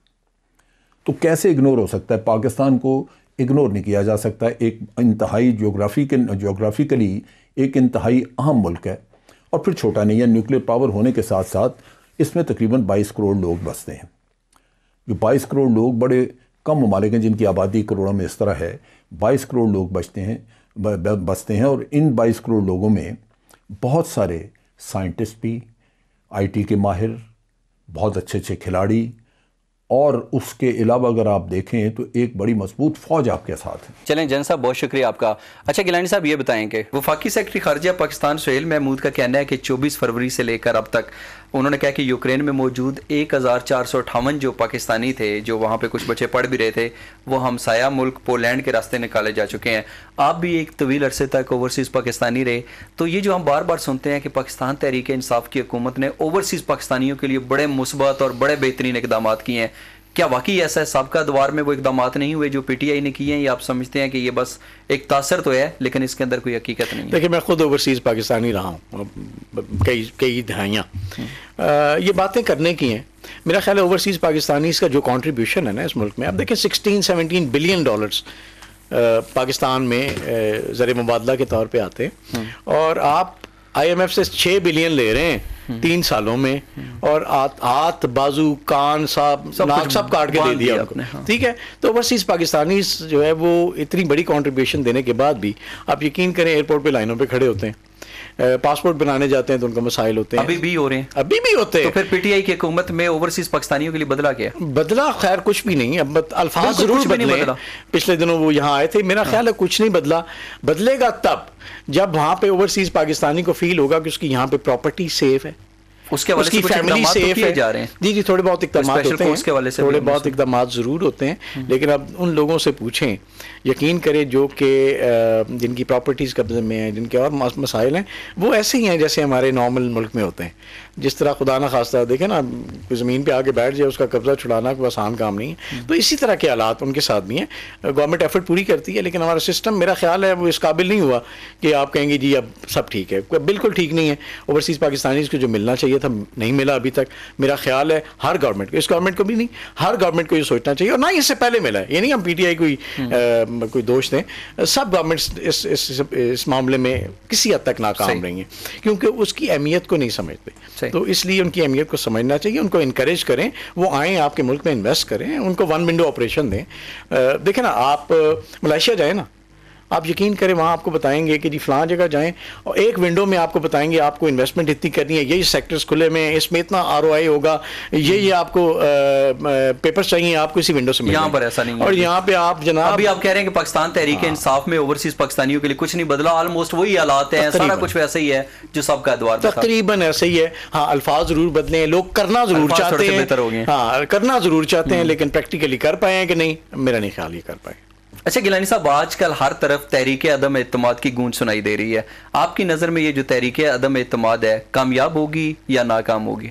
तो कैसे इग्नोर हो सकता है पाकिस्तान को इग्नोर नहीं किया जा सकता एक इंतहाई जोग्राफी के जोग्राफिकली एक इंतहाई अहम मुल्क है और फिर छोटा नहीं है न्यूक्लियर पावर होने के साथ साथ इसमें तकरीबन 22 करोड़ लोग बसते हैं जो बाईस करोड़ लोग बड़े कम ममालिक हैं जिनकी आबादी करोड़ों में इस तरह है बाईस करोड़ लोग बचते हैं बसते हैं और इन बाईस करोड़ लोगों में बहुत सारे साइंटिस्ट भी आईटी के माहिर बहुत अच्छे अच्छे खिलाड़ी और उसके अलावा अगर आप देखें तो एक बड़ी मजबूत फौज आपके साथ है चलें जन साहब बहुत शुक्रिया आपका अच्छा गिलानी साहब ये बताएं कि वफाकी सेक्रेटरी खारजा पाकिस्तान सुहेल महमूद का कहना है कि 24 फरवरी से लेकर अब तक उन्होंने कहा कि यूक्रेन में मौजूद एक जो पाकिस्तानी थे जो वहां पे कुछ बच्चे पढ़ भी रहे थे वो हमसाया मुल्क पोलैंड के रास्ते निकाले जा चुके हैं आप भी एक तवील अरसे तक ओवरसीज़ पाकिस्तानी रहे तो ये जो हम बार बार सुनते हैं कि पाकिस्तान तहरीक इंसाफ की हुकूमत ने ओवरसीज़ पाकिस्तानियों के लिए बड़े मुस्बत और बड़े बेहतरीन इकदाम किए हैं क्या वाकई ऐसा है सबका द्वार में वो इकदाम नहीं हुए जो पीटीआई ने किए हैं या आप समझते हैं कि ये बस एक तासर तो है लेकिन इसके अंदर कोई हकीकत नहीं देखिए मैं खुद ओवरसीज़ पाकिस्तानी रहा हूँ कई कई दहाइयाँ हम्म। ये बातें करने की हैं मेरा ख्याल है ओवरसीज़ पाकिस्तानी का जो कॉन्ट्रीब्यूशन है ना इस मुल्क में आप देखिए sixteen seventeen billion dollars Pakistan में ज़र मुबादला के तौर पर आते हैं हम्म। और आप आईएमएफ से छः बिलियन ले रहे हैं हम्म। तीन सालों में हम्म। और हाथ बाजू कान साहब नाक सब काट के दे दिया हाँ। ठीक है तो बस इस पाकिस्तानी जो है वो इतनी बड़ी कंट्रीब्यूशन देने के बाद भी आप यकीन करें एयरपोर्ट पे लाइनों पे खड़े होते हैं पासपोर्ट बनाने जाते हैं तो उनका मसाइल होते हैं अभी भी हो रहे हैं अभी भी होते हैं तो फिर पीटीआई की हुकूमत में ओवरसीज पाकिस्तानियों के लिए बदला क्या बदला खैर कुछ भी नहीं अब अल्फाज जरूर बदले पिछले दिनों वो यहाँ आए थे मेरा हाँ। ख्याल है कुछ नहीं बदला बदलेगा तब जब वहाँ पे ओवरसीज पाकिस्तानी को फील होगा कि उसकी यहाँ पे प्रॉपर्टी सेफ है उसके उसकी फैमिली तो सेफ है जा रहे हैं जी जी थोड़े बहुत तो इकदाम तो होते हैं वाले से थोड़े बहुत इकदाम ज़रूर होते हैं हम्म। लेकिन अब उन लोगों से पूछें यकीन करें जो कि जिनकी प्रॉपर्टीज़ कब्जे में हैं जिनके और मसाइल हैं वो ऐसे ही हैं जैसे हमारे नॉर्मल मुल्क में होते हैं जिस तरह खुदा ना तरह देखे ना ज़मीन पर आके बैठ जाए उसका कब्ज़ा छुड़ाना कोई आसान काम नहीं है तो इसी तरह के हालात उनके साथ भी हैं गवर्नमेंट एफर्ट पूरी करती है लेकिन हमारा सिस्टम मेरा ख्याल है वो इस काबिल नहीं हुआ कि आप कहेंगे जी अब सब ठीक है बिल्कुल ठीक नहीं है ओवरसीज़ पाकिस्तानी को जो मिलना चाहिए था नहीं मिला अभी तक मेरा ख्याल है हर गवर्नमेंट को इस गवर्नमेंट को भी नहीं हर गवर्नमेंट को ये सोचना चाहिए और ना इससे पहले मिला है ये नहीं हम पी टी आई कोई हम्म। कोई दोष दें सब गवर्नमेंट्स इस, इस इस मामले में किसी हद तक नाकाम रही हैं क्योंकि उसकी अहमियत को नहीं समझते तो इसलिए उनकी अहमियत को समझना चाहिए उनको इनक्रेज करें वो आए आपके मुल्क में इन्वेस्ट करें उनको वन विंडो ऑपरेशन दें देखें ना आप मलेशिया जाए ना आप यकीन करें वहाँ आपको बताएंगे कि जी फलां जगह जाएं और एक विंडो में आपको बताएंगे आपको इन्वेस्टमेंट इतनी करनी है यही सेक्टर्स खुले में इसमें इतना आर होगा ये ये आपको पेपर्स चाहिए आपको इसी विंडो से यहाँ पर ऐसा नहीं और यहाँ पे आप जनाब अभी आप कह रहे हैं कि पाकिस्तान तहरीक हाँ। इंसाफ में ओवरसीज पाकिस्तानियों के लिए कुछ नहीं बदला ऑलमोस्ट वही हालात है सारा कुछ वैसा ही है जो सबका द्वार तकरीबन ऐसे ही है हाँ अल्फाज जरूर बदले लोग करना जरूर चाहते हैं हाँ करना जरूर चाहते हैं हम्म। लेकिन प्रैक्टिकली कर पाए हैं कि नहीं मेरा नहीं ख्याल ये कर पाए अच्छा गिलानी साहब आजकल हर तरफ तहरीक अदम अतमाद की गूंज सुनाई दे रही है आपकी नज़र में ये जो तहरीक अदम अतमाद है कामयाब होगी या नाकाम होगी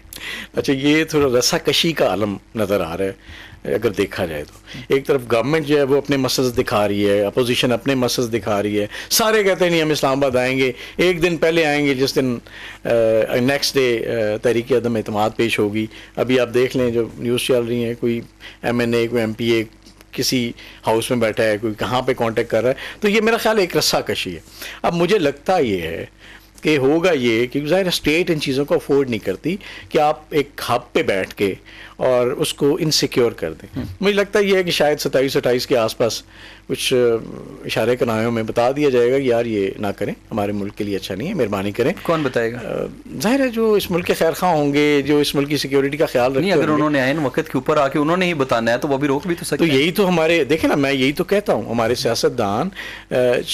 अच्छा ये थोड़ा रसा कशी का आलम नज़र आ रहा है अगर देखा जाए तो एक तरफ गवर्नमेंट जो है वो अपने मसल दिखा रही है अपोजिशन अपने मसल दिखा रही है सारे कहते हैं नहीं हम इस्लामाबाद आएंगे एक दिन पहले आएंगे जिस दिन नेक्स्ट डे तहरीक अदम अतमाद पेश होगी अभी आप देख लें जो न्यूज़ चल रही हैं कोई एम एन ए कोई एम पी ए किसी हाउस में बैठा है कोई कहाँ पे कांटेक्ट कर रहा है तो ये मेरा ख्याल एक रस्सा कशी है अब मुझे लगता ये है कि होगा ये कि ज़ाहिर स्टेट इन चीज़ों को अफोर्ड नहीं करती कि आप एक हब पे बैठ के और उसको इनसिक्योर कर दें मुझे लगता यह है कि शायद सत्ताईस अट्ठाईस के आसपास कुछ इशारे कनायों में बता दिया जाएगा कि यार ये ना करें हमारे मुल्क के लिए अच्छा नहीं है मेहरबानी करें कौन बताएगा जाहिर है जो इस मुल्क के खैर खां होंगे जो इस मुल्क की सिक्योरिटी का ख्याल रखें अगर उन्होंने आयन वक्त के ऊपर आके उन्होंने ही बताना है तो वो भी रोक भी तो सकते तो यही तो हमारे देखे ना मैं यही तो कहता हूँ हमारे सियासतदान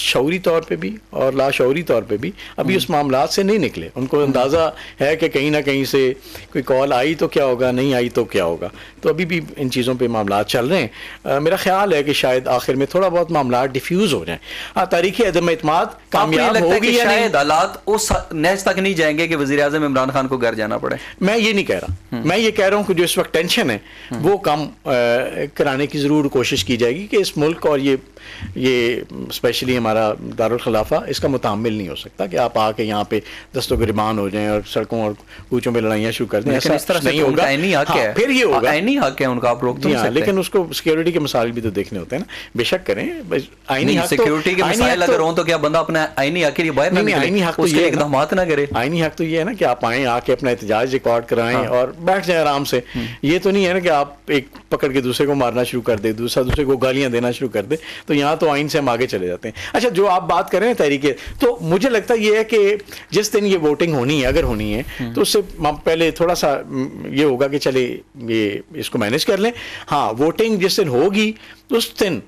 शौरी तौर पर भी और लाशौरी तौर पर भी अभी हम्म। उस मामला से नहीं निकले उनको अंदाज़ा है कि कहीं ना कहीं से कोई कॉल आई तो क्या होगा नहीं आई तो क्या होगा तो अभी भी इन चीज़ों पर मामला चल रहे हैं आ, मेरा ख्याल है कि शायद आखिर में थोड़ा बहुत मामला डिफ्यूज़ हो जाए हाँ, तारीखी अदम अतमाद कामयाब होगी या शायद हालात उस नेच तक नहीं जाएंगे कि वजी अजम इमरान खान को घर जाना पड़े मैं ये नहीं कह रहा हम्म। मैं ये कह रहा हूँ कि जो इस वक्त टेंशन है हम्म। वो कम कराने की ज़रूर कोशिश की जाएगी कि इस मुल्क और ये ये स्पेशली हमारा दारखलाफा इसका मुतामिल नहीं हो सकता कि आप आके यहाँ पे दस्तों गिरबान हो जाएं और सड़कों और कूचों में लड़ाइयाँ शुरू कर दें ऐसा इस तरह नहीं होगा हाँ, फिर ये होगा आईनी हक है उनका आप रोक तो नहीं हाँ, लेकिन उसको सिक्योरिटी के मसाइल भी तो देखने होते हैं ना बेशक करें आईनी हक सिक्योरिटी तो- के मसाइल तो- अगर हों तो क्या बंदा अपना आईनी हक के लिए बाहर ना निकले एक दम तो ये ना करे आईनी हक तो ये है ना कि आप आए आके अपना एहतजाज रिकॉर्ड कराएं हाँ। और बैठ जाए आराम से हम्म। ये तो नहीं है ना कि आप एक पकड़ के दूसरे को मारना शुरू कर दे दूसरा दूसरे को गालियां देना शुरू कर दे तो यहाँ तो आइन से हम आगे चले जाते हैं अच्छा जो आप बात करें रहे तहरीके तो मुझे लगता ये है कि जिस दिन ये वोटिंग होनी है अगर होनी है हम्म। तो उससे पहले थोड़ा सा हम्म, ये होगा कि चले ये इसको मैनेज कर लें हाँ वोटिंग जिस दिन होगी उस दिन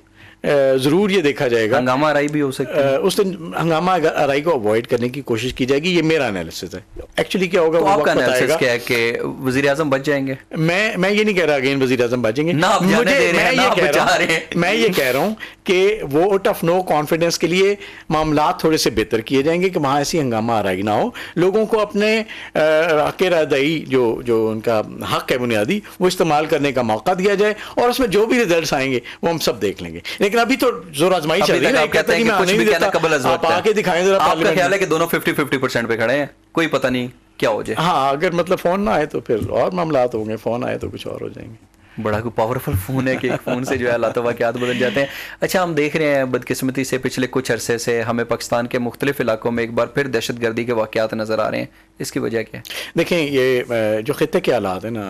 ज़रूर ये देखा जाएगा हंगामा आराई भी हो सकती है उस दिन हंगामा आराई को अवॉइड करने की कोशिश की जाएगी ये मेरा एनालिसिस है एक्चुअली क्या होगा तो आपका एनालिसिस क्या है कि वजीर आजम बच जाएंगे मैं मैं ये नहीं कह रहा अगेन वजीर अजम बचेंगे ना मुझे मैं ये कह रहा हूँ मैं ये कह रहा हूँ कि वोट ऑफ नो कॉन्फिडेंस के लिए मामला थोड़े से बेहतर किए जाएंगे कि वहाँ ऐसी हंगामा आराई ना हो लोगों को अपने राके रदई जो जो उनका हक है बुनियादी वो इस्तेमाल करने का मौका दिया जाए और उसमें जो भी रिजल्ट आएंगे वो हम सब देख लेंगे लेकिन अभी तो जोर आजमाई चल रही है कहते हैं कुछ भी कहना कबल अजमत आके दिखाएं जरा आपका ख्याल है कि दोनों 50 50 परसेंट पे खड़े हैं कोई पता नहीं क्या हो जाए हाँ अगर मतलब फोन ना आए तो फिर और मामला होंगे फोन आए तो कुछ और हो जाएंगे बड़ा कोई पावरफुल फ़ोन है कि फ़ोन से जो है लातों वाक़ात बदल जाते हैं अच्छा हम देख रहे हैं बदकिस्मती से पिछले कुछ अरसे से हमें पाकिस्तान के मुख्तलिफ इलाकों में एक बार फिर दहशत गर्दी के वाक़ात नज़र आ रहे हैं इसकी वजह क्या है देखें ये जो ख़त्े के हालात हैं ना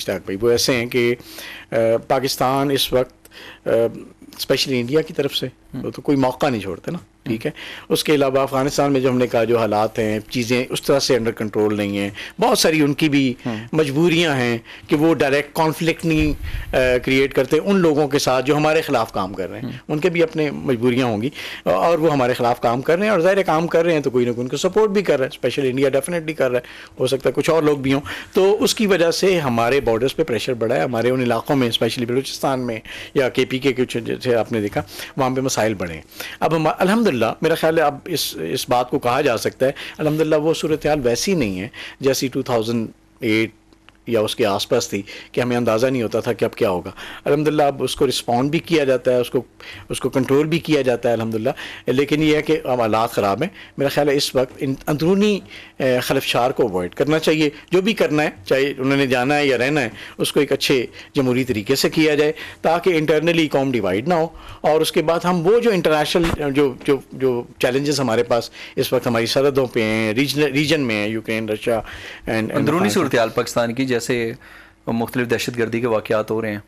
इश्ताक भाई वो ऐसे हैं कि पाकिस्तान इस वक्त स्पेशली इंडिया की तरफ से हम्म। तो कोई मौका नहीं छोड़ते ना ठीक है उसके अलावा अफगानिस्तान में जो हमने कहा जो हालात हैं चीज़ें उस तरह से अंडर कंट्रोल नहीं हैं बहुत सारी उनकी भी हम्म। मजबूरियां हैं कि वो डायरेक्ट कॉन्फ्लिक्ट नहीं क्रिएट करते उन लोगों के साथ जो हमारे ख़िलाफ़ काम कर रहे हैं हम्म। उनके भी अपने मजबूरियाँ होंगी और वो हमारे ख़िलाफ़ काम कर रहे हैं और ज़ाहिर काम कर रहे हैं तो कोई ना कोई उनको सपोर्ट भी कर रहा है स्पेशल इंडिया डेफिनेटली कर रहा है हो सकता है कुछ और लोग भी हों तो उसकी वजह से हमारे बॉर्डर्स पर प्रेशर बढ़ा है हमारे उन इलाकों में स्पेशली बलूचिस्तान में या के पी के कुछ जैसे आपने देखा वहाँ पर मसाइल बढ़े अब हम अलहमद अलहमदिल्ला मेरा ख्याल है अब इस इस बात को कहा जा सकता है अलहमदिल्ला वो सूरत हाल वैसी नहीं है जैसी टू थाउजेंड एट या उसके आसपास थी कि हमें अंदाज़ा नहीं होता था कि अब क्या होगा अलहमदिल्ला अब उसको रिस्पॉन्ड भी किया जाता है उसको उसको कंट्रोल भी किया जाता है अलहमदिल्ला लेकिन यह है कि अब हालात ख़राब हैं मेरा ख्याल है इस वक्त इन अंदरूनी खलफशार को अवॉइड करना चाहिए जो भी करना है चाहे उन्होंने जाना है या रहना है उसको एक अच्छे जमहूरी तरीके से किया जाए ताकि इंटरनली कॉम डिवाइड ना हो और उसके बाद हम वो जो इंटरनेशनल जो जो जो चैलेंजेस हमारे पास इस वक्त हमारी सरहदों पर हैं रीजन में हैं यूक्रेन रशिया एंड अंदरूनी सूरत पाकिस्तान की जैसे मुख्तलिफ दहशत गर्दी के वाक़ात हो रहे हैं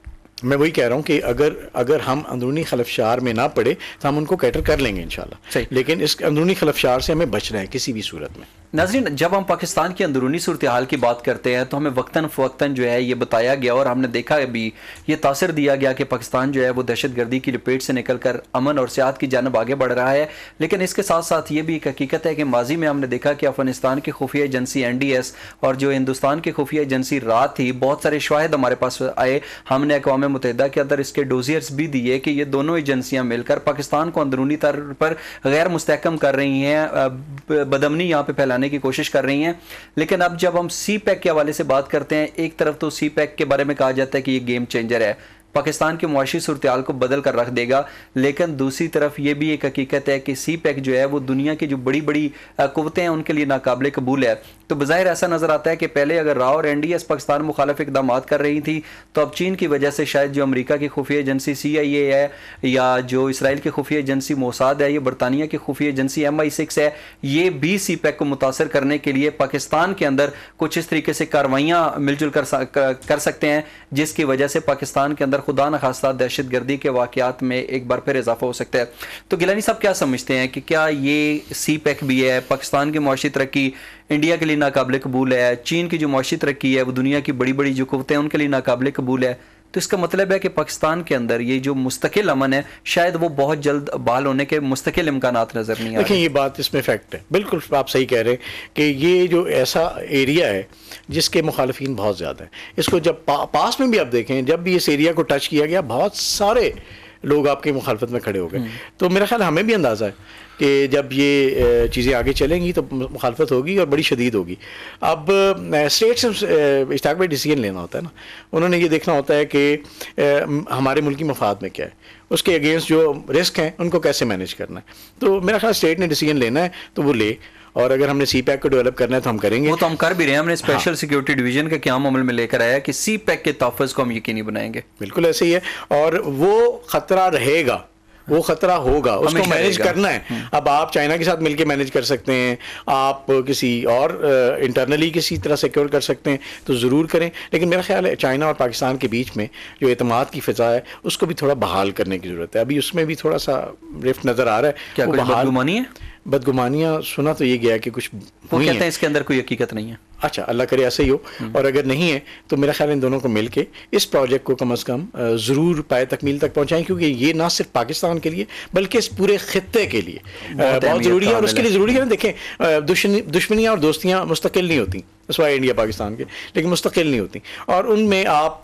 मैं वही कह रहा हूँ कि अगर अगर हम अंदरूनी खलफशार में ना पड़े तो हम उनको कैटर कर लेंगे इन लेकिन इस अंदरूनी खलफशार से हमें बच रहे हैं किसी भी सूरत में नाजरीन जब हम पाकिस्तान की अंदरूनी सूरत हाल की बात करते हैं तो हमें वक्ता फ़वक्ता जो है ये बताया गया और हमने देखा भी ये तासर दिया गया कि पाकिस्तान जो है वो दहशत गर्दी की लपेट से निकल कर अमन और सियात की जानब आगे बढ़ रहा है लेकिन इसके साथ साथ ये भी एक हकीकत है कि माजी में हमने देखा कि अफगानिस्तान की खुफिया एजेंसी एन डी एस और जो हिंदुस्तान की खुफिया एजेंसी रात थी बहुत सारे शवाहद हमारे पास आए हमने अकवा मुतहदा के अंदर इसके डोजियर्स भी दिए कि ये दोनों एजेंसियाँ मिलकर पाकिस्तान को अंदरूनी तौर पर गैर मुस्तकम कर रही हैं बदमनी यहाँ पर फैलाने जाने की कोशिश कर रही हैं लेकिन अब जब हम सी पैक के हवाले से बात करते हैं एक तरफ तो सी पैक के बारे में कहा जाता है कि ये गेम चेंजर है पाकिस्तान की मुआशी सूरत को बदल कर रख देगा लेकिन दूसरी तरफ ये भी एक हकीकत है कि सी पैक e जो है वो दुनिया की जो बड़ी बड़ी कुतें हैं उनके लिए नाकबले कबूल है तो बज़ाहिर ऐसा नज़र आता है कि पहले अगर राव और एन डी एस पाकिस्तान मुखालफ इकदाम कर रही थी तो अब चीन की वजह से शायद जो अमरीका की खुफिया एजेंसी सी आई ए है या जो इसराइल की खुफिया एजेंसी मोसाद है या बरतानिया की खुफिया एजेंसी एम आई सिक्स है ये भी सी पैक e को मुतासर करने के लिए पाकिस्तान के अंदर कुछ इस तरीके से कार्रवाइयाँ मिलजुल कर सकते हैं जिसकी वजह से पाकिस्तान के अंदर अंदर खुदा न खास्ता दहशत गर्दी के वाकत में एक बार फिर इजाफा हो सकता है तो गिलानी साहब क्या समझते हैं कि क्या ये सी पैक e भी है पाकिस्तान की मुशी तरक्की इंडिया के लिए नाकबले कबूल है चीन की जो मुशी तरक्की है वो दुनिया की बड़ी बड़ी जो कुतें हैं उनके लिए नाकबले कबूल है तो इसका मतलब है कि पाकिस्तान के अंदर ये जो मुस्तकिल अमन है शायद वो बहुत जल्द बहाल होने के मुस्तकिल इम्कान नज़र नहीं आ ये बात इसमें फैक्ट है बिल्कुल आप सही कह रहे हैं कि ये जो ऐसा एरिया है जिसके मुखालफी बहुत ज़्यादा है इसको जब पा, पास में भी आप देखें जब भी इस एरिया को टच किया गया बहुत सारे लोग आपकी मुखालफत में खड़े हो गए हम्म। तो मेरा ख्याल हमें भी अंदाज़ा है कि जब ये चीज़ें आगे चलेंगी तो मुखालफत होगी और बड़ी शदीद होगी अब स्टेट से इश्ताक पर डिसीजन लेना होता है ना उन्होंने ये देखना होता है कि हमारे मुल्क मफाद में क्या है उसके अगेंस्ट जो रिस्क हैं उनको कैसे मैनेज करना है तो मेरा ख्याल स्टेट ने डिसीजन लेना है तो वो ले और अगर हमने सी पैक को डेवलप करना है तो हम करेंगे वो तो हम कर भी रहे हैं हमने स्पेशल सिक्योरिटी डिवीजन का क्या अमल में लेकर आया कि सी पैक के तहफ़ को हम यकीनी बनाएंगे बिल्कुल ऐसे ही है और वो ख़तरा रहेगा वो खतरा होगा उसको मैनेज करना है हम्म। अब आप चाइना के साथ मिलकर मैनेज कर सकते हैं आप किसी और इंटरनली किसी तरह सिक्योर कर सकते हैं तो ज़रूर करें लेकिन मेरा ख्याल है चाइना और पाकिस्तान के बीच में जो अतमाद की फ़िज़ा है उसको भी थोड़ा बहाल करने की ज़रूरत है अभी उसमें भी थोड़ा सा रिफ्ट नज़र आ रहा है क्या बदगुमानियाँ सुना तो ये गया कि कुछ वो कहते हैं इसके अंदर कोई हकीकत नहीं है अच्छा अल्लाह करे ऐसा ही हो हम्म। और अगर नहीं है तो मेरा ख्याल इन दोनों को मिलके इस प्रोजेक्ट को कम अज़ कम ज़रूर पाए तकमील तक पहुंचाएं क्योंकि ये ना सिर्फ पाकिस्तान के लिए बल्कि इस पूरे ख़त्े के लिए बहुत, बहुत ज़रूरी है और उसके लिए ज़रूरी है ना देखें दुश्मनियाँ और दोस्तियाँ मुस्तकिल नहीं होती सवाई इंडिया पाकिस्तान के लेकिन मुस्तकिल नहीं होती और उनमें आप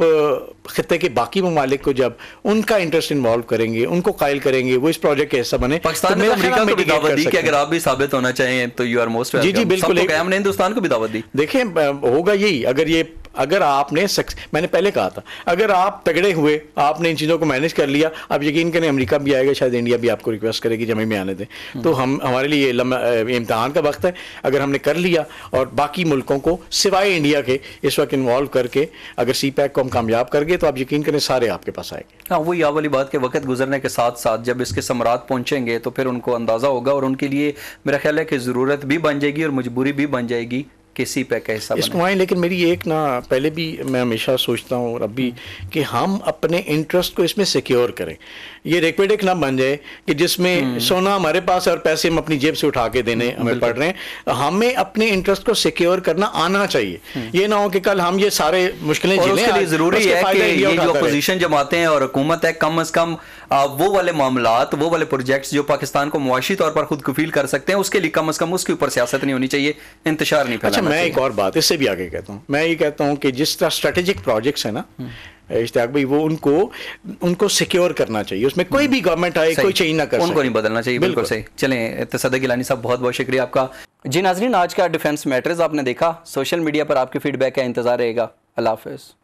खत्े के बाकी ममालिक को जब उनका इंटरेस्ट इन्वॉल्व करेंगे उनको कायल करेंगे वो इस प्रोजेक्ट का हिस्सा बने पाकिस्तान तो ने तो अमेरिका को भी दावत दी कि अगर आप भी साबित होना चाहें तो यू आर मोस्ट जी जी बिल्कुल हमने हिंदुस्तान को भी दावत दी देखें होगा यही अगर ये अगर आपने सक्स मैंने पहले कहा था अगर आप तगड़े हुए आपने इन चीज़ों को मैनेज कर लिया अब यकीन करें अमेरिका भी आएगा शायद इंडिया भी आपको रिक्वेस्ट करेगी जब हमें आने दें हम्म। तो हम हमारे लिए इम्तहान का वक्त है अगर हमने कर लिया और बाकी मुल्कों को सिवाय इंडिया के इस वक्त इन्वॉल्व करके अगर सी पैक को हम कामयाब कर गए तो आप यकीन करें सारे आपके पास आएंगे हाँ वही या वाली बात के वक्त गुजरने के साथ साथ जब इसके समरात पहुँचेंगे तो फिर उनको अंदाज़ा होगा और उनके लिए मेरा ख्याल है कि ज़रूरत भी बन जाएगी और मजबूरी भी बन जाएगी किसी पे कैसा इस्माइल लेकिन मेरी एक ना पहले भी मैं हमेशा सोचता हूँ और अभी कि हम अपने इंटरेस्ट को इसमें सिक्योर करें ये रेकवेडिक ना बन जाए कि जिसमें हम्म। सोना हमारे पास और पैसे हम अपनी जेब से उठा के देने हमें पड़ रहे हैं हमें अपने इंटरेस्ट को सिक्योर करना आना चाहिए हम्म। ये ना हो कि कल हम ये सारे मुश्किलें झेलें जरूरी है कि ये जो अपोजिशन जमाते हैं और हुकूमत है कम अज कम वो वाले मामला वो वाले प्रोजेक्ट्स जो पाकिस्तान को मुआशी तौर पर खुद कफील कर सकते हैं उसके लिए कम अज कम उसके ऊपर सियासत नहीं होनी चाहिए इंतजार नहीं अच्छा मैं एक और बात इससे भी आगे कहता हूँ मैं ये कहता हूँ कि जिस तरह स्ट्रेटेजिक प्रोजेक्ट्स है ना हम्म। इश्ताक भाई वो उनको उनको सिक्योर करना चाहिए उसमें कोई भी गवर्नमेंट आए कोई चेंज ना कर उनको नहीं बदलना चाहिए बिल्कुल सही चले तसद गिलानी साहब बहुत बहुत शुक्रिया आपका जी नाजरीन आज का डिफेंस मैटर्स आपने देखा सोशल मीडिया पर आपके फीडबैक का इंतजार रहेगा अल्लाह हाफिज़